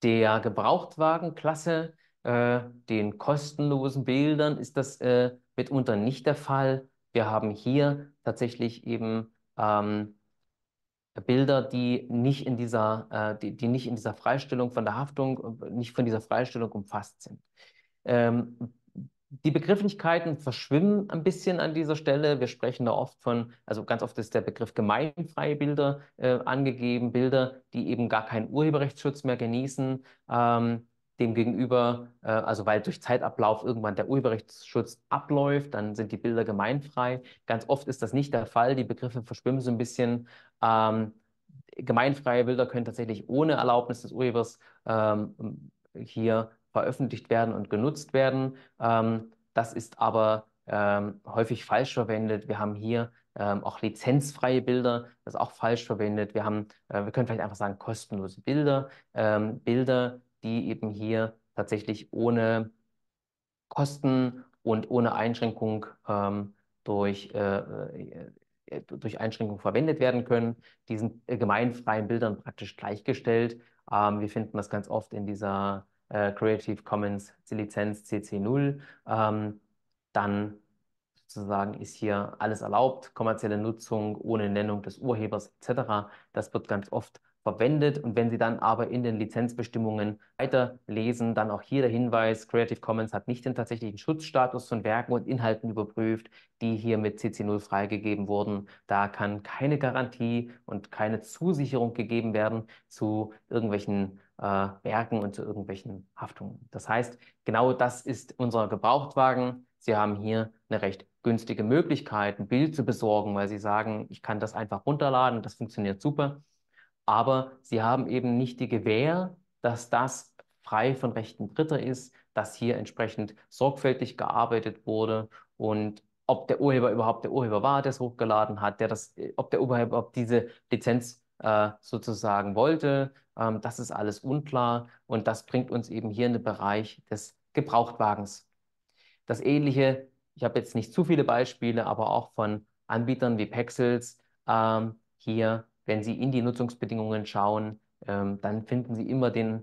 der Gebrauchtwagenklasse, äh, den kostenlosen Bildern, ist das äh, mitunter nicht der Fall. Wir haben hier tatsächlich eben ähm, Bilder, die nicht in dieser, äh, die, die nicht in dieser Freistellung von der Haftung, äh, nicht von dieser Freistellung umfasst sind. Ähm, die Begrifflichkeiten verschwimmen ein bisschen an dieser Stelle. Wir sprechen da oft von, also ganz oft ist der Begriff gemeinfreie Bilder äh, angegeben, Bilder, die eben gar keinen Urheberrechtsschutz mehr genießen. Ähm, demgegenüber, äh, also weil durch Zeitablauf irgendwann der Urheberrechtsschutz abläuft, dann sind die Bilder gemeinfrei. Ganz oft ist das nicht der Fall. Die Begriffe verschwimmen so ein bisschen. Ähm, gemeinfreie Bilder können tatsächlich ohne Erlaubnis des Urhebers ähm, hier veröffentlicht werden und genutzt werden. Ähm, das ist aber ähm, häufig falsch verwendet. Wir haben hier ähm, auch lizenzfreie Bilder, das ist auch falsch verwendet. Wir haben, äh, wir können vielleicht einfach sagen, kostenlose Bilder, ähm, Bilder, die eben hier tatsächlich ohne Kosten und ohne Einschränkung ähm, durch, äh, äh, äh, durch Einschränkung verwendet werden können. Die sind äh, gemeinfreien Bildern praktisch gleichgestellt. Ähm, wir finden das ganz oft in dieser äh, Creative Commons Lizenz CC0, ähm, dann sozusagen ist hier alles erlaubt, kommerzielle Nutzung ohne Nennung des Urhebers etc. Das wird ganz oft verwendet. Und wenn Sie dann aber in den Lizenzbestimmungen weiterlesen, dann auch hier der Hinweis, Creative Commons hat nicht den tatsächlichen Schutzstatus von Werken und Inhalten überprüft, die hier mit CC0 freigegeben wurden. Da kann keine Garantie und keine Zusicherung gegeben werden zu irgendwelchen äh, Bergen und zu irgendwelchen Haftungen. Das heißt, genau das ist unser Gebrauchtwagen. Sie haben hier eine recht günstige Möglichkeit, ein Bild zu besorgen, weil Sie sagen, ich kann das einfach runterladen, das funktioniert super. Aber Sie haben eben nicht die Gewähr, dass das frei von Rechten Dritter ist, dass hier entsprechend sorgfältig gearbeitet wurde und ob der Urheber überhaupt der Urheber war, der es hochgeladen hat, der das, ob der Urheber ob diese Lizenz äh, sozusagen wollte. Ähm, das ist alles unklar und das bringt uns eben hier in den Bereich des Gebrauchtwagens. Das ähnliche, ich habe jetzt nicht zu viele Beispiele, aber auch von Anbietern wie Pexels ähm, hier, wenn Sie in die Nutzungsbedingungen schauen, ähm, dann finden Sie immer den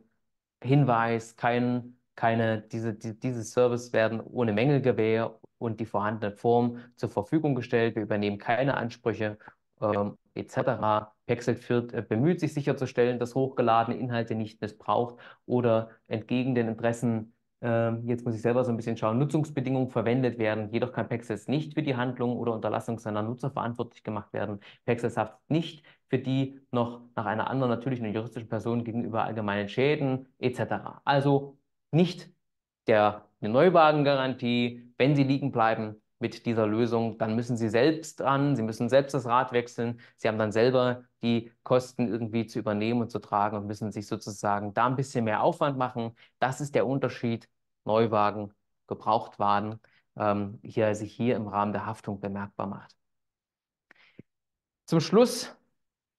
Hinweis, kein, keine, diese, die, diese Service werden ohne Mängelgewähr und die vorhandene Form zur Verfügung gestellt. Wir übernehmen keine Ansprüche ähm, etc. Pexelfit äh, bemüht sich sicherzustellen, dass hochgeladene Inhalte nicht missbraucht oder entgegen den Interessen, äh, jetzt muss ich selber so ein bisschen schauen, Nutzungsbedingungen verwendet werden. Jedoch kann Pexels nicht für die Handlung oder Unterlassung seiner Nutzer verantwortlich gemacht werden. Pexels haftet nicht für die noch nach einer anderen natürlichen und juristischen Person gegenüber allgemeinen Schäden etc. Also nicht der eine Neuwagengarantie, wenn sie liegen bleiben, mit dieser Lösung, dann müssen sie selbst dran, sie müssen selbst das Rad wechseln, sie haben dann selber die Kosten irgendwie zu übernehmen und zu tragen und müssen sich sozusagen da ein bisschen mehr Aufwand machen. Das ist der Unterschied Neuwagen, Gebrauchtwagen, ähm, hier sich also hier im Rahmen der Haftung bemerkbar macht. Zum Schluss,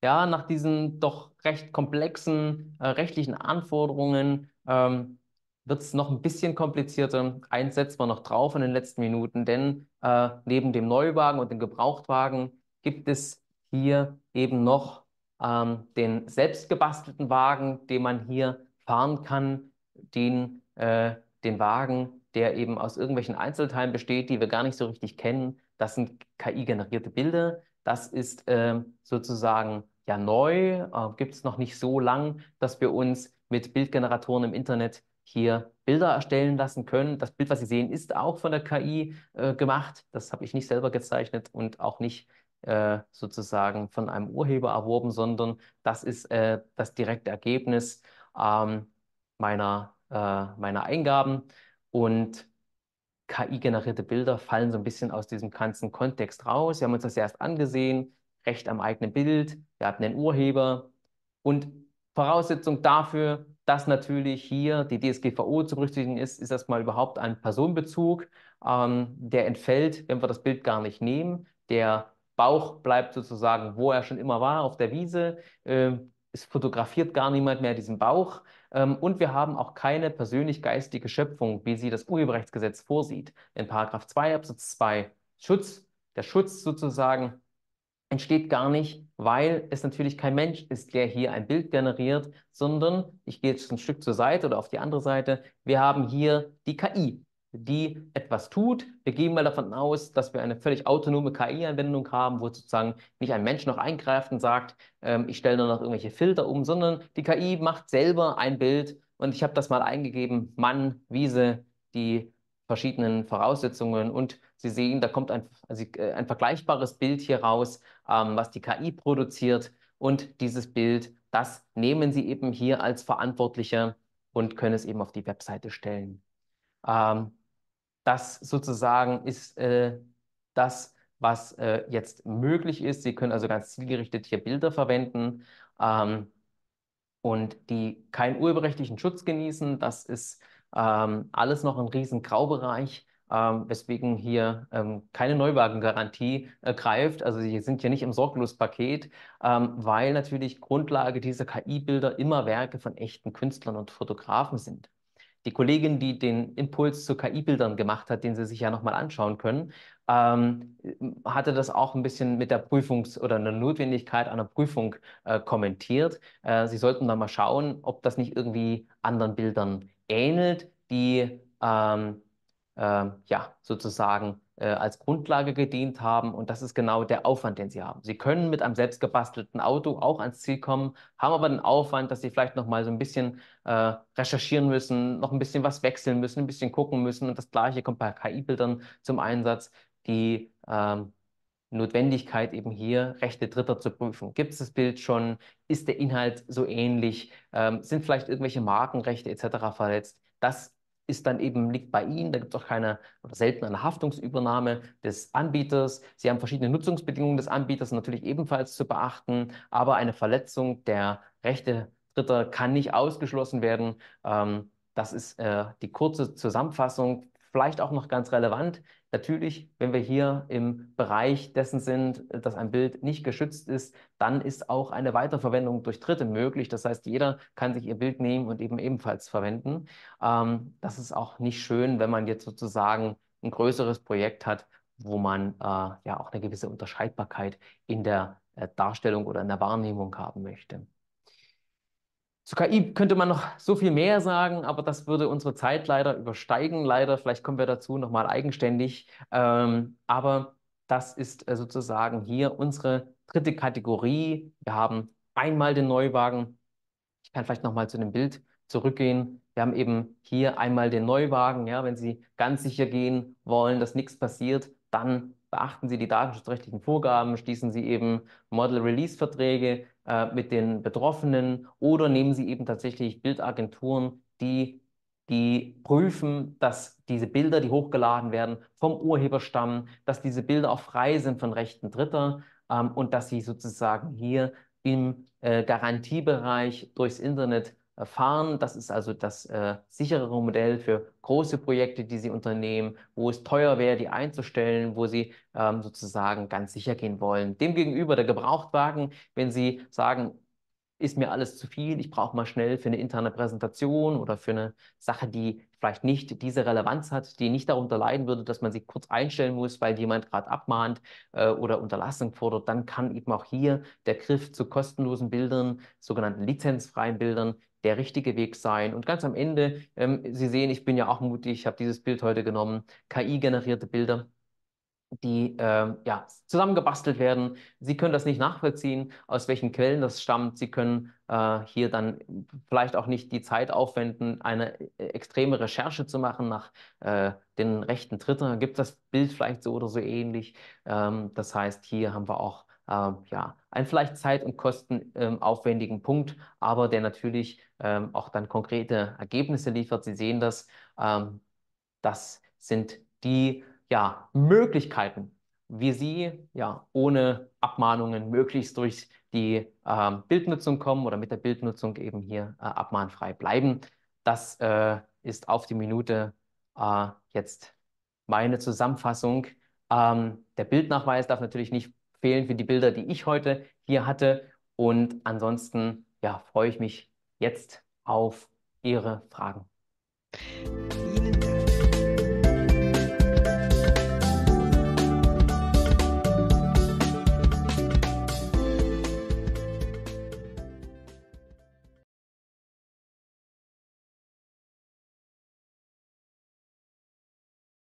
ja, nach diesen doch recht komplexen äh, rechtlichen Anforderungen ähm, wird es noch ein bisschen komplizierter. Eins setzen wir noch drauf in den letzten Minuten, denn äh, neben dem Neuwagen und dem Gebrauchtwagen gibt es hier eben noch ähm, den selbstgebastelten Wagen, den man hier fahren kann, den, äh, den Wagen, der eben aus irgendwelchen Einzelteilen besteht, die wir gar nicht so richtig kennen. Das sind KI-generierte Bilder. Das ist äh, sozusagen ja neu, äh, gibt es noch nicht so lang, dass wir uns mit Bildgeneratoren im Internet hier Bilder erstellen lassen können. Das Bild, was Sie sehen, ist auch von der KI äh, gemacht. Das habe ich nicht selber gezeichnet und auch nicht äh, sozusagen von einem Urheber erworben, sondern das ist äh, das direkte Ergebnis ähm, meiner, äh, meiner Eingaben. Und KI-generierte Bilder fallen so ein bisschen aus diesem ganzen Kontext raus. Wir haben uns das erst angesehen, Recht am eigenen Bild, wir hatten den Urheber und Voraussetzung dafür, dass natürlich hier die DSGVO zu berücksichtigen ist, ist erstmal überhaupt ein Personenbezug. Ähm, der entfällt, wenn wir das Bild gar nicht nehmen. Der Bauch bleibt sozusagen, wo er schon immer war, auf der Wiese. Ähm, es fotografiert gar niemand mehr diesen Bauch. Ähm, und wir haben auch keine persönlich-geistige Schöpfung, wie sie das Urheberrechtsgesetz vorsieht. In Paragraph 2 Absatz 2 Schutz, der Schutz sozusagen entsteht gar nicht, weil es natürlich kein Mensch ist, der hier ein Bild generiert, sondern ich gehe jetzt ein Stück zur Seite oder auf die andere Seite. Wir haben hier die KI, die etwas tut. Wir gehen mal davon aus, dass wir eine völlig autonome KI-Anwendung haben, wo sozusagen nicht ein Mensch noch eingreift und sagt, ähm, ich stelle nur noch irgendwelche Filter um, sondern die KI macht selber ein Bild und ich habe das mal eingegeben, Mann, Wiese, die verschiedenen Voraussetzungen und Sie sehen, da kommt ein, also äh, ein vergleichbares Bild hier raus, ähm, was die KI produziert und dieses Bild, das nehmen Sie eben hier als Verantwortliche und können es eben auf die Webseite stellen. Ähm, das sozusagen ist äh, das, was äh, jetzt möglich ist. Sie können also ganz zielgerichtet hier Bilder verwenden ähm, und die keinen urheberrechtlichen Schutz genießen. Das ist ähm, alles noch ein riesen Graubereich, ähm, weswegen hier ähm, keine Neuwagengarantie äh, greift. Also sie sind hier nicht im Sorglospaket, ähm, weil natürlich Grundlage dieser KI-Bilder immer Werke von echten Künstlern und Fotografen sind. Die Kollegin, die den Impuls zu KI-Bildern gemacht hat, den Sie sich ja nochmal anschauen können, ähm, hatte das auch ein bisschen mit der Prüfungs- oder einer Notwendigkeit einer Prüfung äh, kommentiert. Äh, Sie sollten da mal schauen, ob das nicht irgendwie anderen Bildern ähnelt, die ähm, äh, ja sozusagen äh, als Grundlage gedient haben. Und das ist genau der Aufwand, den sie haben. Sie können mit einem selbstgebastelten Auto auch ans Ziel kommen, haben aber den Aufwand, dass sie vielleicht noch mal so ein bisschen äh, recherchieren müssen, noch ein bisschen was wechseln müssen, ein bisschen gucken müssen. Und das Gleiche kommt bei KI-Bildern zum Einsatz, die ähm, Notwendigkeit, eben hier Rechte Dritter zu prüfen. Gibt es das Bild schon? Ist der Inhalt so ähnlich? Ähm, sind vielleicht irgendwelche Markenrechte etc. verletzt? Das ist dann eben liegt bei Ihnen. Da gibt es auch keine oder selten eine Haftungsübernahme des Anbieters. Sie haben verschiedene Nutzungsbedingungen des Anbieters natürlich ebenfalls zu beachten, aber eine Verletzung der Rechte Dritter kann nicht ausgeschlossen werden. Ähm, das ist äh, die kurze Zusammenfassung. Vielleicht auch noch ganz relevant. Natürlich, wenn wir hier im Bereich dessen sind, äh, dass ein Bild nicht geschützt ist, dann ist auch eine Weiterverwendung durch Dritte möglich. Das heißt, jeder kann sich ihr Bild nehmen und eben ebenfalls verwenden. Ähm, das ist auch nicht schön, wenn man jetzt sozusagen ein größeres Projekt hat, wo man äh, ja auch eine gewisse Unterscheidbarkeit in der äh, Darstellung oder in der Wahrnehmung haben möchte. Zu KI könnte man noch so viel mehr sagen, aber das würde unsere Zeit leider übersteigen. Leider, vielleicht kommen wir dazu nochmal eigenständig. Ähm, aber das ist äh, sozusagen hier unsere dritte Kategorie. Wir haben einmal den Neuwagen. Ich kann vielleicht nochmal zu dem Bild zurückgehen. Wir haben eben hier einmal den Neuwagen. Ja, wenn Sie ganz sicher gehen wollen, dass nichts passiert, dann beachten Sie die datenschutzrechtlichen Vorgaben, schließen Sie eben Model-Release-Verträge, äh, mit den Betroffenen oder nehmen Sie eben tatsächlich Bildagenturen, die, die prüfen, dass diese Bilder, die hochgeladen werden, vom Urheber stammen, dass diese Bilder auch frei sind von Rechten Dritter ähm, und dass Sie sozusagen hier im äh, Garantiebereich durchs Internet fahren. Das ist also das äh, sicherere Modell für große Projekte, die sie unternehmen, wo es teuer wäre, die einzustellen, wo sie ähm, sozusagen ganz sicher gehen wollen. Demgegenüber der Gebrauchtwagen, wenn sie sagen, ist mir alles zu viel, ich brauche mal schnell für eine interne Präsentation oder für eine Sache, die vielleicht nicht diese Relevanz hat, die nicht darunter leiden würde, dass man sie kurz einstellen muss, weil jemand gerade abmahnt äh, oder Unterlassung fordert, dann kann eben auch hier der Griff zu kostenlosen Bildern, sogenannten lizenzfreien Bildern, der richtige Weg sein. Und ganz am Ende, ähm, Sie sehen, ich bin ja auch mutig, ich habe dieses Bild heute genommen, KI-generierte Bilder die äh, ja, zusammengebastelt werden. Sie können das nicht nachvollziehen, aus welchen Quellen das stammt. Sie können äh, hier dann vielleicht auch nicht die Zeit aufwenden, eine äh, extreme Recherche zu machen nach äh, den rechten Dritter. Gibt das Bild vielleicht so oder so ähnlich? Ähm, das heißt, hier haben wir auch ähm, ja, ein vielleicht zeit- und kostenaufwendigen Punkt, aber der natürlich ähm, auch dann konkrete Ergebnisse liefert. Sie sehen das, ähm, das sind die ja, Möglichkeiten, wie Sie ja ohne Abmahnungen möglichst durch die äh, Bildnutzung kommen oder mit der Bildnutzung eben hier äh, abmahnfrei bleiben. Das äh, ist auf die Minute äh, jetzt meine Zusammenfassung. Ähm, der Bildnachweis darf natürlich nicht fehlen für die Bilder, die ich heute hier hatte. Und ansonsten ja, freue ich mich jetzt auf Ihre Fragen.